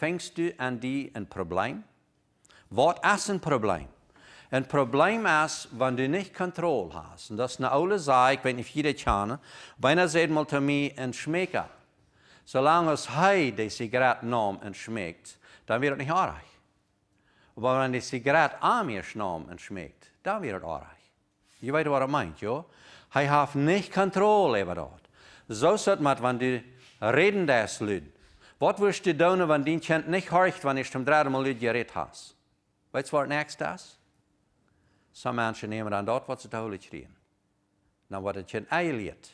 Fängst du an die ein Problem? Was ist ein Problem? Ein Problem ist, wenn du nicht Kontrolle hast. Und das ist eine alte Sache, wenn ich jeder kann. Wenn er sagt mal zu mir, ein Schmecker. Solange es hei die Zigarette nimmt und schmeckt, dann wird es nicht arg. Aber wenn die Zigarette an mir nimmt und schmeckt, dann wird es arg. Ihr wisst, was er meint, ja? Er hat nicht Kontrolle über das. So sagt man, wenn du reden das Lüd. Was wirst du tun, wenn dein Kind nicht horcht, wenn ich zum dritten Mal Lüd geredet hast? Weißt du, was nächstes das? Some Menschen nehmen an dort, was sie da kriegen. Dann wird das Kind eiliert.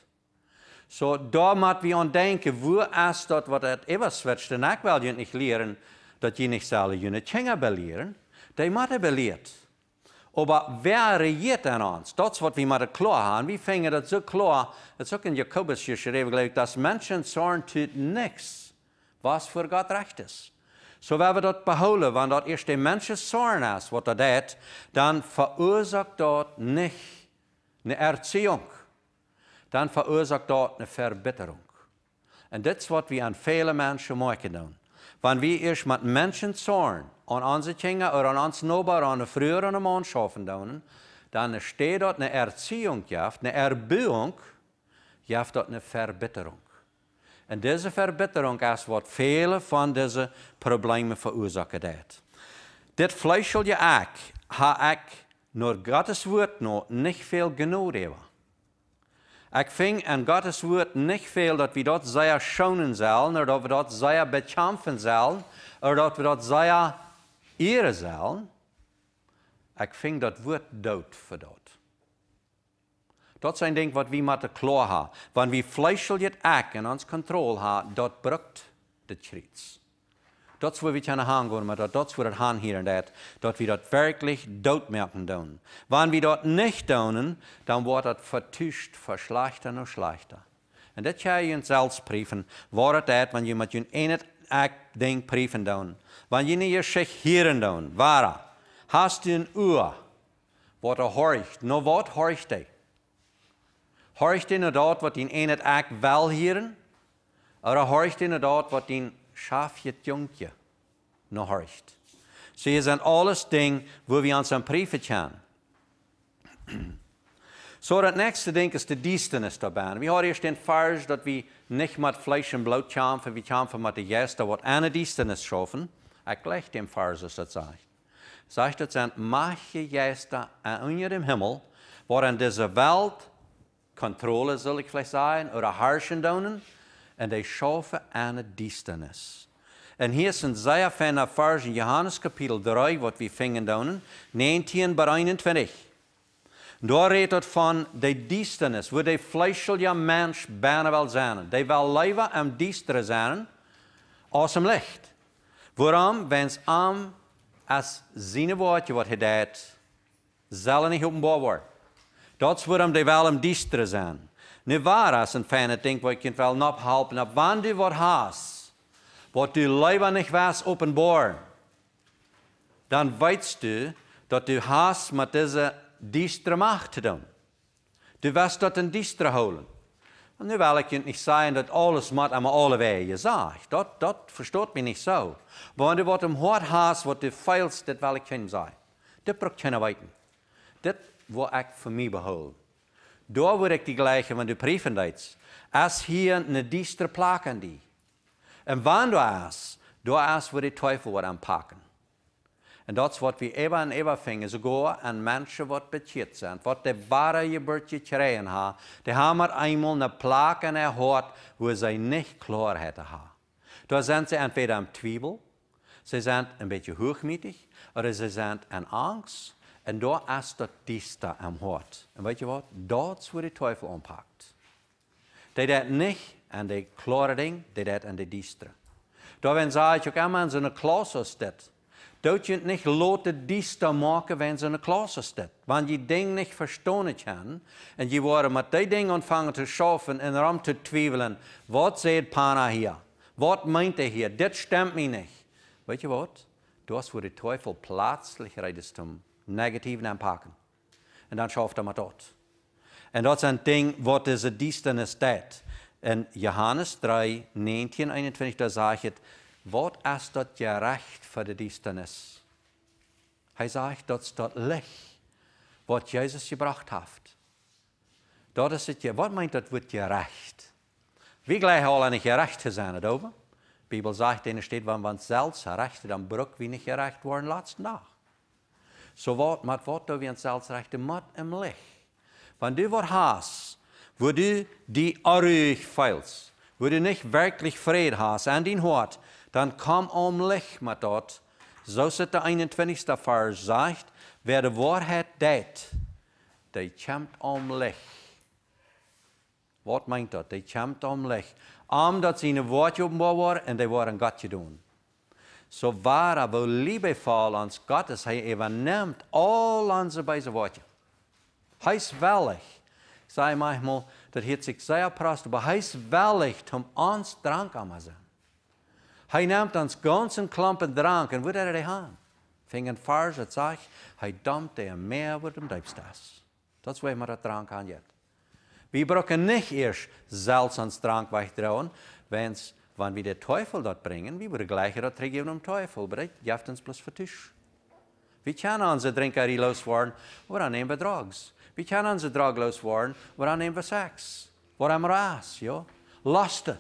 So, da müssen wir an denken, wo ist dat was das immer de Denn ich will nicht lehren, dat je nicht alle jene Tschenga belehren, die Mathe beliert. Aber wer regiert denn uns? Das, was wir mal klar haben, wir finden das so klar, das ist auch in Jakobus geschrieben, glaube dass Menschen Zorn tut nichts, was für Gott recht ist. So wenn wir das beholen, wenn das erst der Mensch Zorn ist, was er tut, dann verursacht dort nicht eine Erziehung, dann verursacht dort eine Verbitterung. Und das, was wir an viele Menschen machen, wenn wir erst mit Menschen Zorn onze kinderen oder an anzunobern, an einen früheren Mann schaffen daunen, dann steht dort eine Erziehung, jaft, eine Erbühung, jaft dort eine Verbitterung. En deze verbittering is wat vele van deze problemen veroorzaken deed. Dit fleischelje ik, ha ik naar Gottes woord nog niet veel genoeg hebben. Ik ving aan Gottes woord niet veel dat we dat zeer schonen zullen, of dat we dat zeer bekämpfen zullen, of dat we dat zeer Erezaal, ik ving dat woord dood voor dat. Dat zijn ding wat wie met de klaar hebben. want wie fleischel het ek in ons kontrol ha, dat brukt de schriets. Dat is waar we aan de hand gaan, dat, dat is waar het gaan hier en dat, dat we dat werkelijk doodmerken doen. Wanneer we dat niet doen, dan wordt dat vertuscht, verslechter en schlechter. En dat ga je in zelfs wordt het dat, wanneer je met je ene ek ding briefen down. Wanneer je schik hieren down, waar? hast je een uur, wat er horcht, no wat horcht hij? Horcht inderdaad wat in een het ek wel hieren, er horcht inderdaad wat in schaafje het jonkje no horcht. Ze is een alles ding waar we ons aan prieven gaan. Zo, so, het nächste ding is de dienstenis daarbij. We hadden eerst den vars dat we nicht mit Fleisch und Blut kämpfen, wir kämpfen mit der Gäste, die eine Dienstnis schaffen. Ich gleich dem Pfarrer das sagt. Sagt, es sind manche Gäste unter dem Himmel, woran dieser Welt Kontrolle soll ich vielleicht sagen, oder herrschen donen, und die schaffen eine Dienstnis. En hier sind zeer viele Vers in Johannes Kapitel 3, wat wir fingen doen, 19 bei 21. Daar van de diesternis, waar de vleeselijke mens bijna wel zijn. Die wel leven en diesteren zijn als hem licht. Waarom? Wens aan als zijn woordje wat hij deed, zal niet openbaar worden. Dat is waarom die wel hem diester zijn. Nu waar is een fijne ding wat je kunt wel op helpen. Op wanneer wat haast, wat je leven niet was openbaar, dan weet je dat je haast met deze diestra macht doen. Du wirst dort een diestra holen. Und nu wil ik je niet zeggen dat alles moet aan alle wegen zegt. Dat, dat verstoort me niet zo. Want wat hem hart haast, wat de feilst, dat wil ik kunnen zeggen. Dat braucht geen weten. Dat wil ik voor mij behouden. Daar wil ik die gelijke van de prevendheid. Als hier een diestra plaak aan die. En wanneer is, daar is waar de teufel wat aanpakken. And that's what we ever and ever fingers går en mensen wat betjätt zijn. wat de ware je beurtje träna ha. Det eenmaal een einmal en een är hoe ze niet nicht hebben ha. Då sind sie entweder een Twiebel, Ze zijn een beetje hoogmietig. Of ze zijn een angst. En daar is dat diester am hart. En weet je wat? Daar wordt de teufel aanpakt. Die dat niet en die klare ding, die dat en de diester. Daar ben ik ook immer in zo'n klas als dit. Dat je het niet die maken da wenn ze in der klas stehen. wanneer je dingen niet verstehen kan. en je wordt met die Dingen anfangen te schaffen und darum te zweifeln, Wat zegt Pana hier? Wat meint hij hier? Dit stemt mir niet. Weet je wat? Dat is voor de Teufel plötzlich om zum Negativen anpacken. Und dann schafft er mal dort. Und dat. ist ein Ding, was diesten is dat. In Johannes 3, 19, 21, da sagt es, Vad ist det gerecht für die distanes? Han sagt, att ist är Licht, was Jesus gebracht hat. Dort ist es, was meint das wird gerecht? Wie gleich alle nicht gerecht sein, oder? Die Bibel sagt, denen steht, wenn man selbst rechtet, dann brückt wie nicht gerecht worden, lasst nach. So wat, mit wat du wie uns selbst recht, mit im Licht. Wenn du was hast, wo du die Arüch feilst, wo du nicht wirklich Fried hast an den Hort, dann komm omleg met dat, So es der 21. Vers sagt, wer die Wahrheit deed, die kämpft omleg. Wat meint dat? Die kämpft omleg, Omdat ze een woordje openbaar waren en die waren Godje doen. Zo so waar we liebevol ons God is, hij overneemt al onze wijze woordje. Hij is welig. Ik zei manchmal, dat hij zich zeer prost, maar hij is welig om ons drank aan te zijn. Hij neemt ons ganzen klompen drank en wat hebben hij aan? Ving een vaars het zag, hij dampte en meer wordt hem diepstas. Dat is waar maar het drank aan jet. We brokken niet eerst zelfs ons drank wegdrouwen, wens wanneer we de teufel dat brengen, we worden gleich dat geven om teufel, breit? je ons plus vertusch. Wie kunnen onze drinkerij losworden, waaran nemen we drugs. Wie kunnen onze drug losworden, waaran nemen we seks. Waarom raas, joh? Lasten.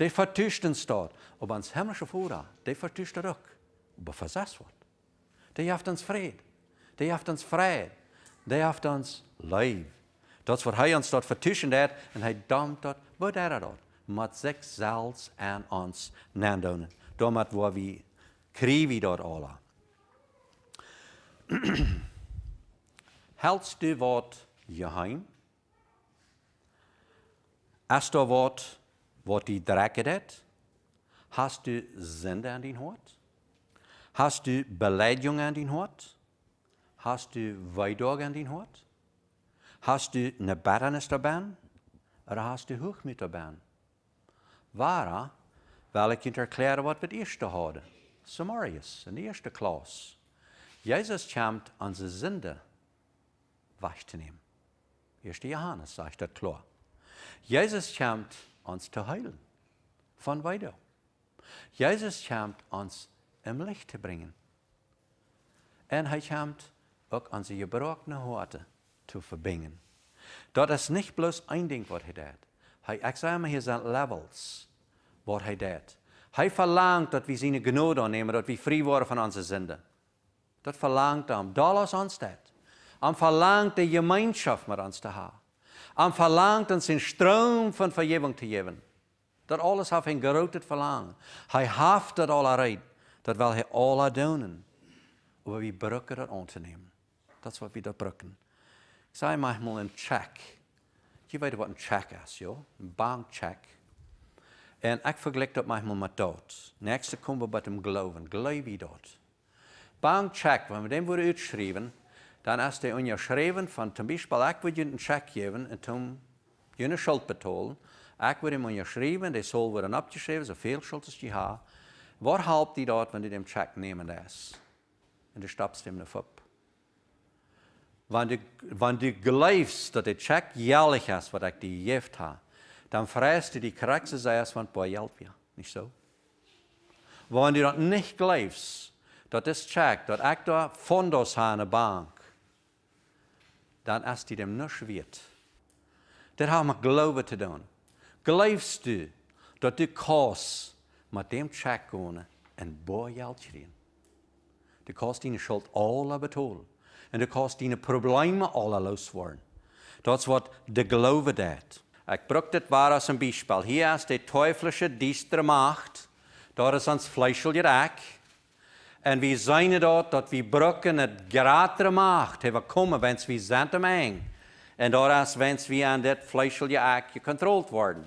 Det förtyscht en stad och hans hemska fora, det förtystar och befäsas vårt. Det är ons fred, det är ons fred, det är ons liv. Dat is wat hij ons dat vertuschen deed en hij dampt dat, wat er dat? Met zelfs en ons nadoen. Daarmee waar we kriegen dat alle. Helst du wat geheim? Als er wat Wordt die drek gered? Hast du Sünde an den Hort? Hast du Beleidigung an den Hort? Hast du Weidog an den Hort? Hast du eine Bärenes dabei? Oder hast du Hochmut dabei? Wara, weil ich erkläre, was wir erste hatten. Samarius, in der ersten Klasse. Jesus kommt, unsere Sünde wegzunehmen. 1. Johannes sagt das klar. Jesus kommt, ons te heilen van weiter. Jezus komt ons in Licht te brengen. En hij komt ook onze gebroken harten te verbinden. Dat is niet bloos één ding wat hij deed. Hij examineert zijn levels wat hij deed. Hij verlangt dat we zijn genoegen nemen, dat we vrij worden van onze zinden. Dat verlangt hem, dat is ons Hij verlangt de gemeenschap met ons te hebben aan verlangt en zijn stroom van vergeving te geven. Dat alles heeft een grote verlangen. Hij heeft dat al eruit. Dat wil hij al doen. Maar we brukken dat aan te nemen. Dat is wat we dat brukken. Ik zei manchmal een check. Je weet wat een check is, joh. Een bankcheck. En ik vergelijk dat manchmal met dat. Next komen we bij het geloven. Geloof je dat? Bankcheck, wanneer we den worden uitschrijven, dann hast du de onderschreven von zum Beispiel, ich würde je een check geven en toen je een schuld betalen. Ik wil hem onderschreven, de zal abgeschrieben, so viel schuld ist je hebt. Wat helpt die dat, wenn du den check nehmen lässt? Und du stoppst ihm nicht ab. Wenn du, wenn du glaubst, dass der Check jährlich ist, was ich dir gegeben habe, dann freust du die Kraxe erst, wenn bei Geld wird. Nicht so? Wenn du das nicht glaubst, dass das Check, dass ich da von das habe, Bank, Dan als die hem nog weet, dat heeft met geloven te doen. Geloofst u dat de kost met dem check gaan en boy geld De kost die schuld alle betalen en de kost die problemen alle losworden. Dat is wat de geloven deed. Ik bruk dit waar als een bijspel. Hier is de teuflische, diestere macht. Daar is ons vleesje en we sehen dort, dat wie brokken het grater Macht hebben kommen, wens wie sind am Eng. En als wens we aan dit fleischliche Akt gecontroleerd worden.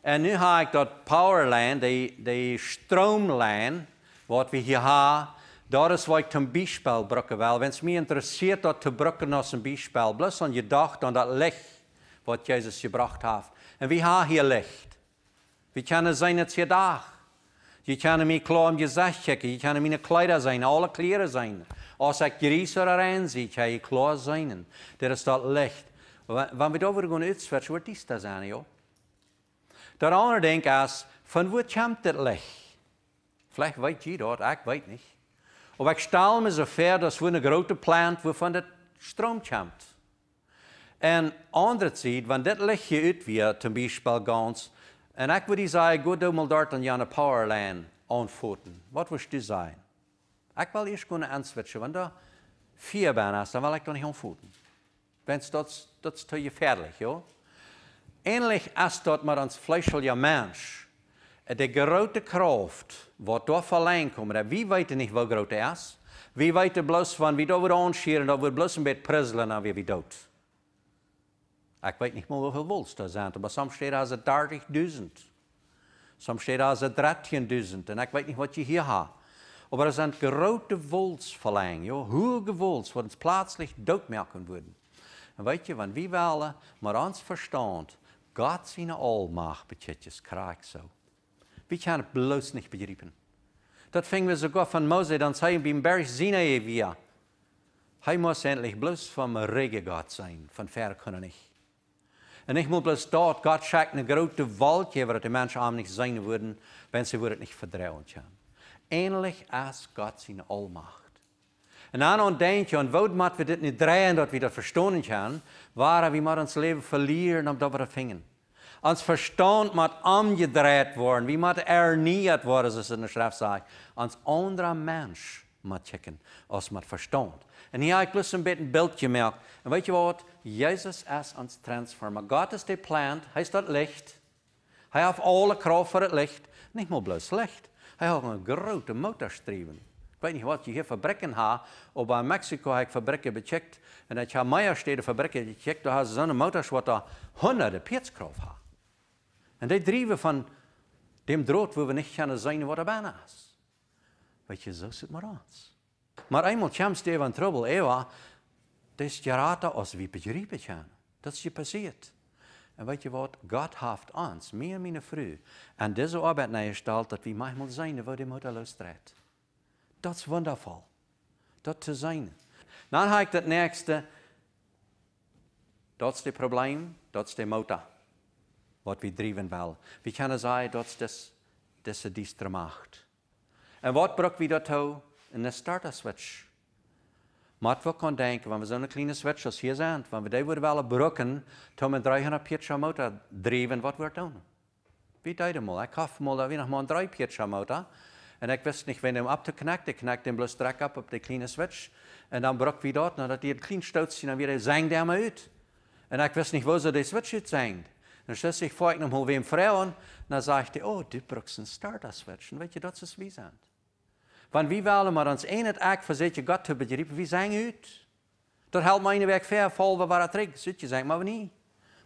En nu ga ik dat powerland, die, die stroomland wat we hier hebben, dat is wat ik ten bijspel brokken wel. Wens mij interesseert dat te brukken als een bijspel. Bloos aan je dacht aan dat licht wat Jezus je gebracht heeft. En wie ha hier licht? Wie kennen zijn het hier dag. Je kan mij klaar om je zacht checken. Je kan de kleider zijn, alle kleren zijn. Als ik grijs erin zie, kan je klaar zijn. Dat is dat licht. Wanneer we daarover gaan uitspreken, wat is dat dan? De Dat andere denk is, van waar komt dat licht? Vielleicht weet je dat, ik weet niet. Of ik stel me zo ver, dat we een grote plant waarvan het stroom komt. En andere ziet wanneer dit lichtje uit weer, zum Beispiel ganz en ik wil die sê, go domel dort aan jane powerlijn aanfoten. Wat was die sê? Ik wil eerst kon aanswitchen, want daar vier bijna is, dan wil ik dan niet aanfoten. Want dat, dat is te gevaarlijk, joh. Ähnlich als dat met ons vleeselijke mens. De grote kracht, wat daar verleend komt, wie weet niet wel groot is. Wie weten bloos van, wie daar wordt aanscheren, dat wordt bloos een beetje prizzelen en weer weer dood. Ah, ik weet niet meer hoeveel wolfs er zijn, maar soms steht als het 30.000. Soms steht als het 13.000 en ik weet niet wat je hier hebt. Maar er zijn grote wolksverlangen, ja, hoge wolks, die ons plötzlich doodmerken worden. En weet je, want wie willen maar ons verstand, God zijn almacht betjes krijgt zo. We kunnen het bloos niet begrijpen. Dat vingen we sogar van Mose, dan zei hij bij berg je weer. Hij moest endlich bloos van regen God zijn, van ver kunnen en ik moet bloß dort. Gott schickt een grote Wald waar de mensen arm niet nicht sein würden, wenn sie würden nicht vertrauen Ähnlich als Gott zijn Allmacht. En aan denk je, en wat we dit niet draaien, dat we dat verstaan gaan, waren we maar ons leven verlieren omdat we dat vingen. Ons verstand moet omgedraaid worden, we moeten ernieuwd worden, zoals in de schrift zegt. Ons andere mens moet checken, als moet verstand. En hier heb ik dus een beetje een beeldje gemerkt. En weet je wat? Jezus is ons transformer. God is de plant, hij is dat licht. Hij heeft alle kracht voor het licht. Niet maar bloos licht. Hij heeft een grote motorstrieven. Ik weet niet wat je hier fabrieken hebt. Op in Mexico heb ik fabrieken gecheckt. En dat je Meijersteden fabrieken gecheckt, daar hebben ze zo'n motors wat daar honderden peetskracht hebben. En die drieven van dem drood waar we niet gaan zijn wat er bijna is. Weet je, zo zit maar aan. Maar einmal kommst du in Trouble, Eva, das je raten als wir begriffen Dat is ist passiert. En weet je wat? God heeft ons, mij en mijn vrouw, en deze arbeid neergesteld nou dat we manchmal zijn waar de moeder lustrijdt. Dat is wondervol. Dat te zijn. Dan heb ik het nächste. Dat is het probleem, dat is de motor. Wat we drieven wel. We kunnen zeggen dat is deze macht. En wat brengt we dat toe? in de starter-switch. Maar we kon denken, wenn we so eine kleine Switch als hier zijn, wenn wir die würden wollen brücken, toen we 300 Piecher Motor drehen, was wir tun. Wie deide mal, ich kaufe mal, dat wie mal 3 Piecher Motor. En ik wist niet wanneer om op te knakken. Ik knakte hem bloos direct op op de kleine switch. En dan brak wie dat. nadat die klein stootje en dan weer zang daar maar uit. En ik wist niet waar die switch uit zingt. En schließlich vroeg ik hem nou hoe we hem vrouwen. En dan zei ik, oh, die brak een starter switch. En weet je, dat is wie zijn. Wenn maar ons wir het enet van versetzen, God zu begreifen, wie zijn ut. Dat helpt mij in de weg ver, vol we waren terug. Zit je, zeg maar niet.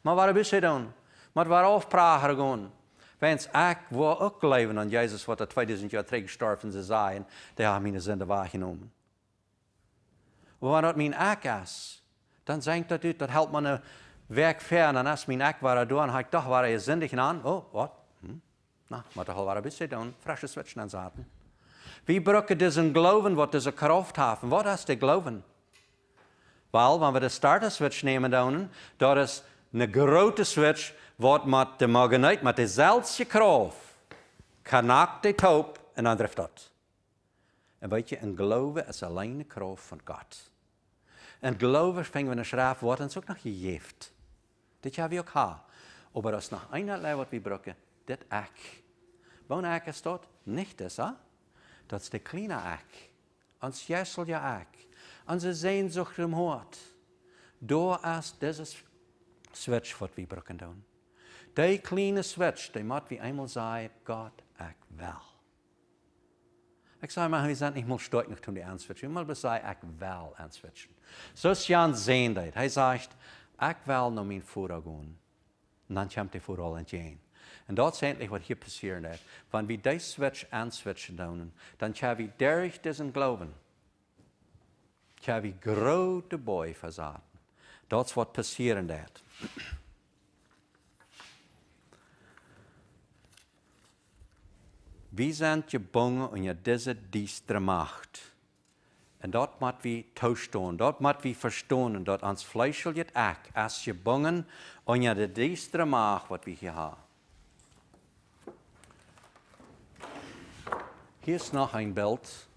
Maar waar heb je dan? Maar waar we gaan? Wens ik wil ook leven aan Jezus, wat er 2000 jaar terug gestorven zei, en die hebben mijn zin waargenomen. Wanneer dat mijn ik is, dan zegt dat u, dat helpt een werk ver. En als mijn ik waren doen, heb ik toch waar je zindig aan. Oh, wat? Hm? Nou, maar toch al waar bist je dan, frisse switchen en zaten. Wie dus een geloven wat deze dus Kraft heeft? Wat is der geloven? Weil, wenn wir de Starter-Switch nemen dann, da is grote grote Switch, was met de Magnet, met dezelfde seltene Kraft, knackt die en dan treft dat. En weet je, een geloven is alleen de kracht van God. En geloven vangen we een schraaf wat en ook nog geeft. Dit hebben we ook gehad. Maar als nog een wat we gebruiken, dit ek. Woon ek is dat? Niet is, hè? Dat is de kleine Eck, ans jährliche Eck, Onze Sehnsucht im Hort. door als deze Switch, wat we brücken doen. Die kleine Switch, die macht wie einmal sei, God ich wel. Ik zeg maar, we zijn niet mal stolz noch tun die answitchen, mal sei, ich will answitchen. So ist Jan zegt, Er wel naar mijn noch mein Führer gehen. Und dann vooral der Führer entgegen. En dat is eindelijk wat hier passiert. Wenn we deze Switch answitchen, dann haben we durch geloven. Glauben, haben we grote Boy versagen. Das wat was passieren wird. Wie je gebonden unter je diestere Macht? En dat moet we toestaan, dat moet we verstaan, dat ons vlees je het ek, als je en je de diestere macht wat we hier hebben. Hier is nog een beeld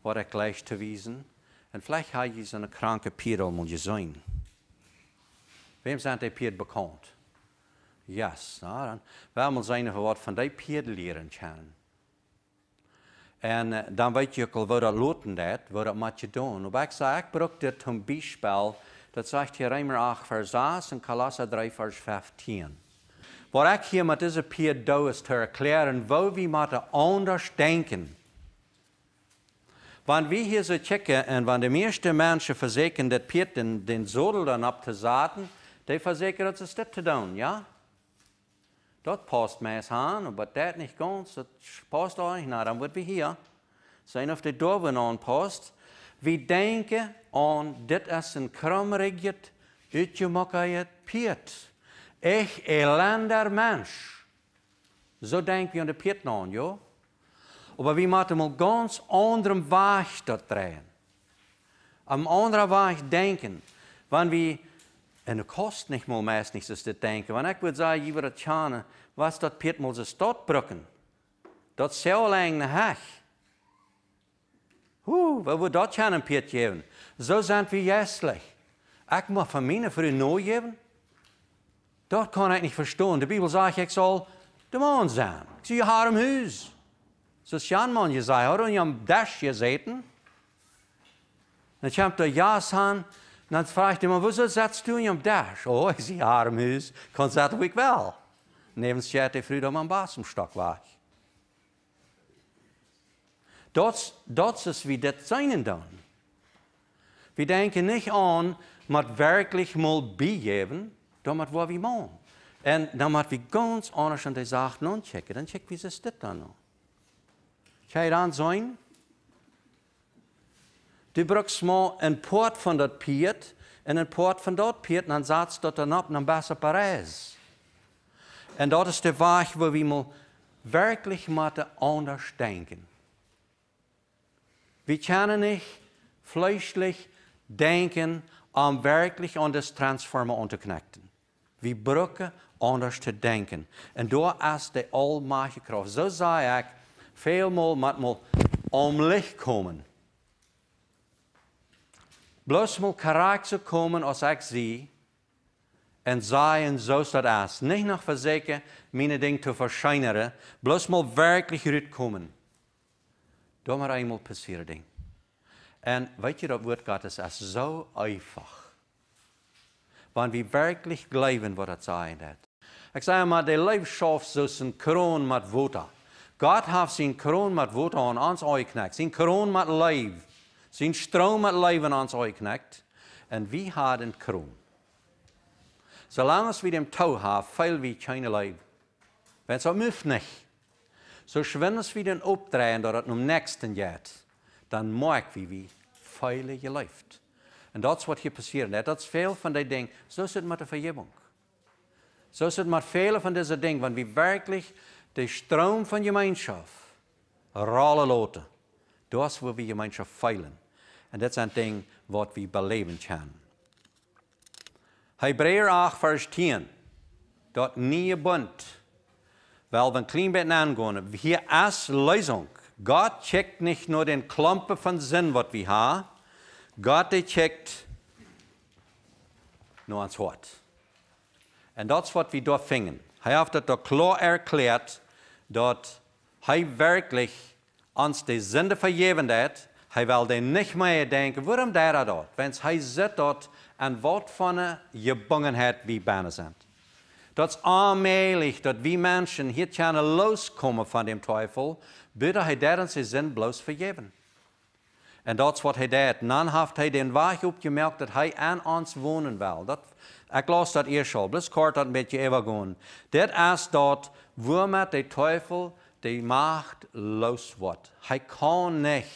wat ik gleich te wezen. En vielleicht hat je so eine kranke Pier einmal gesehen. Wem sind die Pier bekannt? Yes, na, dann werden wir sehen, wat van die Pier leren können. En eh, dan weet je ook al wat dat loten dat, wat dat moet je doen. Maar ik zei, ik gebruik dit een bijspel, dat zegt hier Rijmer 8 vers 6 en Kolosser 3 vers 15. Wat ich hier mit is 'n pedo ist, zu erklären wo wir mit maar anders denken. Wenn wir hier so checken und wenn die meisten Menschen versuchen, dass Piet den, den Sodel dann abzusaten, die versuchen, dass es das zu tun, ja? Dort passt meist an, aber das nicht ganz, das passt auch nicht, na, dann wird wir hier sein auf die Dorben anpasst. Wir denken an, das ist ein krummriges, ütjemokkajet Piet. Ich elender Mensch. So denken wir an den Pietnon, ja? Aber wir müssen mal ganz anderen Weg dort drehen. Am anderen Weg denken. Wenn wir, und es kostet nicht mal meistens, das zu denken. Wenn ich würde sagen, über das Tjane, was dort Pietmal dort Stadtbrücken, Dort so lange Hech. Huh, wat we dat gaan een Piet geven. Zo zijn we juistelijk. Ik mag van mijn vrienden neu geven. Dat kann ich nicht verstehen. Die Bibel sagt, ich soll der Mann sein. Ich sehe je haar in So ist Jan man je zei, hadden je een dash gezeten. Dan komt de jas aan. Dan vraagt iemand, wieso zet je in je dash? Oh, ik zie haar in huis. Kan zetten ik wel. Nevens jij de vroeg aan mijn basenstok weg. dort ist es wie das Seinen dan. We denken nicht an, maar wirklich mal bijgeven. Da hat vara wie man. Und de hat vi ganz anders an die annars än Dann sagt någon wie den das vi noch. Kann ich dann sein. Du brauchst mal en port von det piet, en en port från det piet, dann han sats det den upp, när bästa Paris. Und det ist der väg wo wir må verklig måtte anders denken. Vi können nicht fleischlich denken, um wirklich an das Transformer unterknacken. We brauchen anders te denken. En door is de almachtige kracht. Zo zei ik, veelmaal manchmal om licht komen. Bloos mal karakter komen als ik zie en en zo staat als Niet nog verzekeren mijn ding te verschijnen, bloos mal werkelijk komen. Door maar eenmaal passeren ding. En weet je, dat woord gaat is, is zo einfach. wann wir wirklich glauben, was er gesagt hat. Ich sage mal, die Leibschaft ist ein Kron mit Wutter. Gott hat sein Kron mit Wutter an uns eingeknackt, sein Kron mit Leib, sein Strom mit Leib an uns eingeknackt. Und wir haben einen Kron. Solange wir dem Tau haben, fehlen wir keine Leib. Wenn es auch nicht. So wenn es wieder aufdrehen, dass es im nächsten geht, dann merken wir, wie feile ihr läuft. En dat is wat hier heeft. Dat is veel van die ding. Zo zit het met de vergeving. Zo zit het met vele van deze dingen. Want wie werkelijk de stroom van gemeenschap rollen laten, dat waar we gemeenschap feilen. En dat zijn dingen wat we beleven gaan. Hebreeën 8, vers 10. Dat nieuwe bond. Wel, een klein beetje aangaan. Hier is lezing. God checkt niet nur den klompen van zin wat we hebben. God checkt, naar ons hart. En dat is wat we vingen. Hij heeft het door klaar erklärt dat hij werkelijk ons de zonde vergeven heeft. Hij wil niet meer denken, waarom deed hij dat? Want hij zit dat en wat van een gebangenheid wie binnen zijn. Dat is aanmelig dat we mensen hier kunnen loskomen van de teufel, bitte hij deren zijn zin bloos vergeven. En dat is wat hij deed. En dan heeft hij den weg opgemerkt dat hij aan ons wonen wil. Dat, ik las dat eerst al, dus kort dat een beetje even gaan. Dit is dat met de teufel de macht los wordt. Hij kan niet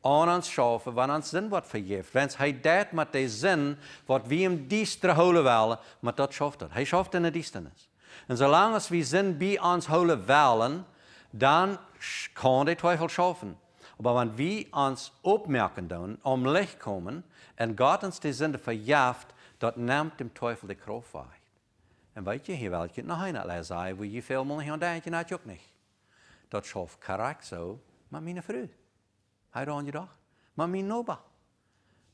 aan ons schaffen, want ons zin wordt vergeeft. Wanneer hij deed met de zin wat wie hem diester holen willen, maar dat schaft het. Hij schaft in de diesternis. En zolang als we zin bij ons houden willen, dan kan de teufel schaffen. Maar wenn wir ons opmerken tun, um Licht komen en God ons die Sünde verjaagt, dat neemt dem Teufel de kroof weg. En weet je, hier wil ik het nog een uitleggen, je veel meer aan dat je dat ook niet. Dat schof karak zo, maar mijn vrouw. Hij doet je dag, maar mijn noba,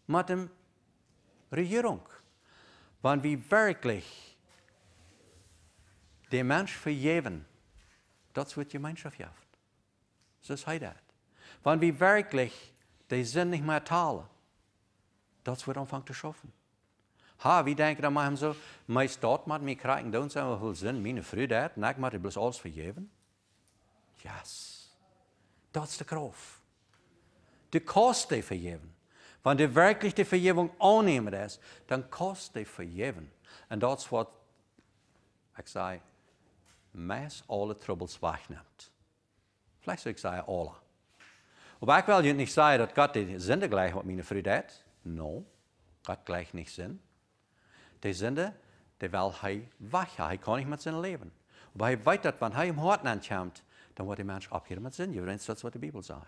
met de regering. Want wie werkelijk de mens verjeven, dat is wat je menschaft jaft. Zo is hij dat. Wenn wir wirklich den Sinn nicht mehr teilen, das wird anfangen zu schaffen. Ha, wie denken dann machen so, mein Staat macht mir krank, dann sagen wir, viel Sinn, meine Freude hat, und ich mache bloß alles vergeben. Yes. Dat ist der krof. Du kost die vergeven. Wanneer de die Vergebung vergeving aannemen is, dan kost die vergeven. En dat is wat, ik zei, meest alle troubles wegneemt. Vielleicht zou ik alle. Obwohl niet zeggen dat Gott de Sünde gleich wat meiner Freude hat. No, Gott gelijk niet Sinn. De Sünde, die wil hij wachten. hij kan niet met zijn leven. Leben. hij weet dat wanneer hij hem im Horten ankommt, dann wordt die mens opgehouden met zin. Je Dat is wat de Bijbel zegt.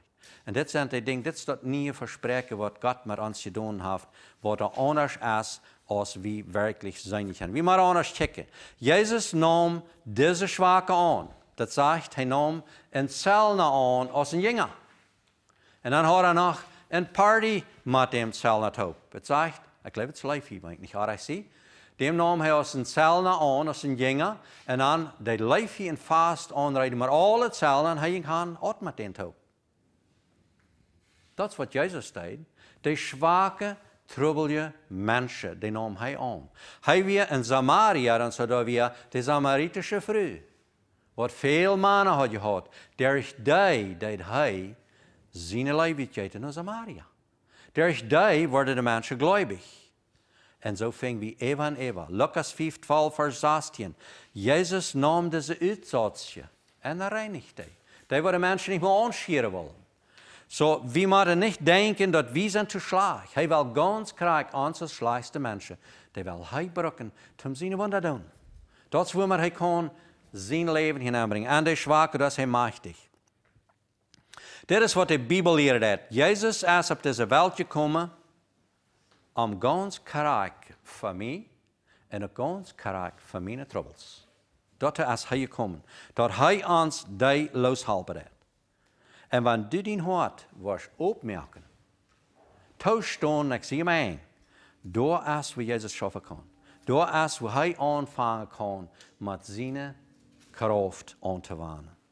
En dit zijn de dingen, dit is dat nieuwe verspreken wat God met ons gedaan heeft, wat er anders is als wie werkelijk zijn kan. Wie maar anders checken. Jezus nam deze zwakke aan. Dat zegt, hij nam een zelne aan als een jongen. En dan hat er nog een Party hem dem Zellner Het zegt, Ik leef het leven hier, wenn ich nicht richtig Dem nam hij als een celna aan, als een jinger, en dan deed leef hier een vast aanrijden, maar alle cellen hij gaan uit met den hoop. Dat is wat Jezus deed. De zwakke, troebelje mensen, die nam hij aan. Hij weer een Samaria, dan zou hij weer de Samaritische vrouw, wat veel mannen had gehad, door die deed hij zijn Sineleibigkeiten aus Samaria. Durch die worden de mensen gläubig. En zo fing wie Eva en Eva. Lukas 5, 12, Vers 16. Jesus nahm diese Uitsatje und er reinigte. Die worden de niet nicht mehr anschieren wollen. So, wir moeten nicht denken, dat wie zijn te schlecht. Hij wil ganz krank onze als slechtste mensen. Die wil hij brokken, om zijn Wunder doen. Dat is waar hij kan zijn leven hineinbrengen. En de Schwache, dat is hij machtig. Dit is wat de Bijbel hier redt. Jezus is op deze wereld gekomen om Gods karakter voor mij en Gods karakter voor mijn troubles. Dat is hij gekomen. Dat hij ons die loshalpen heeft. En wanneer du din hart was opmerken, toestond ik zie mij een. Door als we Jezus schaffen kan. Door als we hij aanvangen kan met zijn kracht aan te wanen.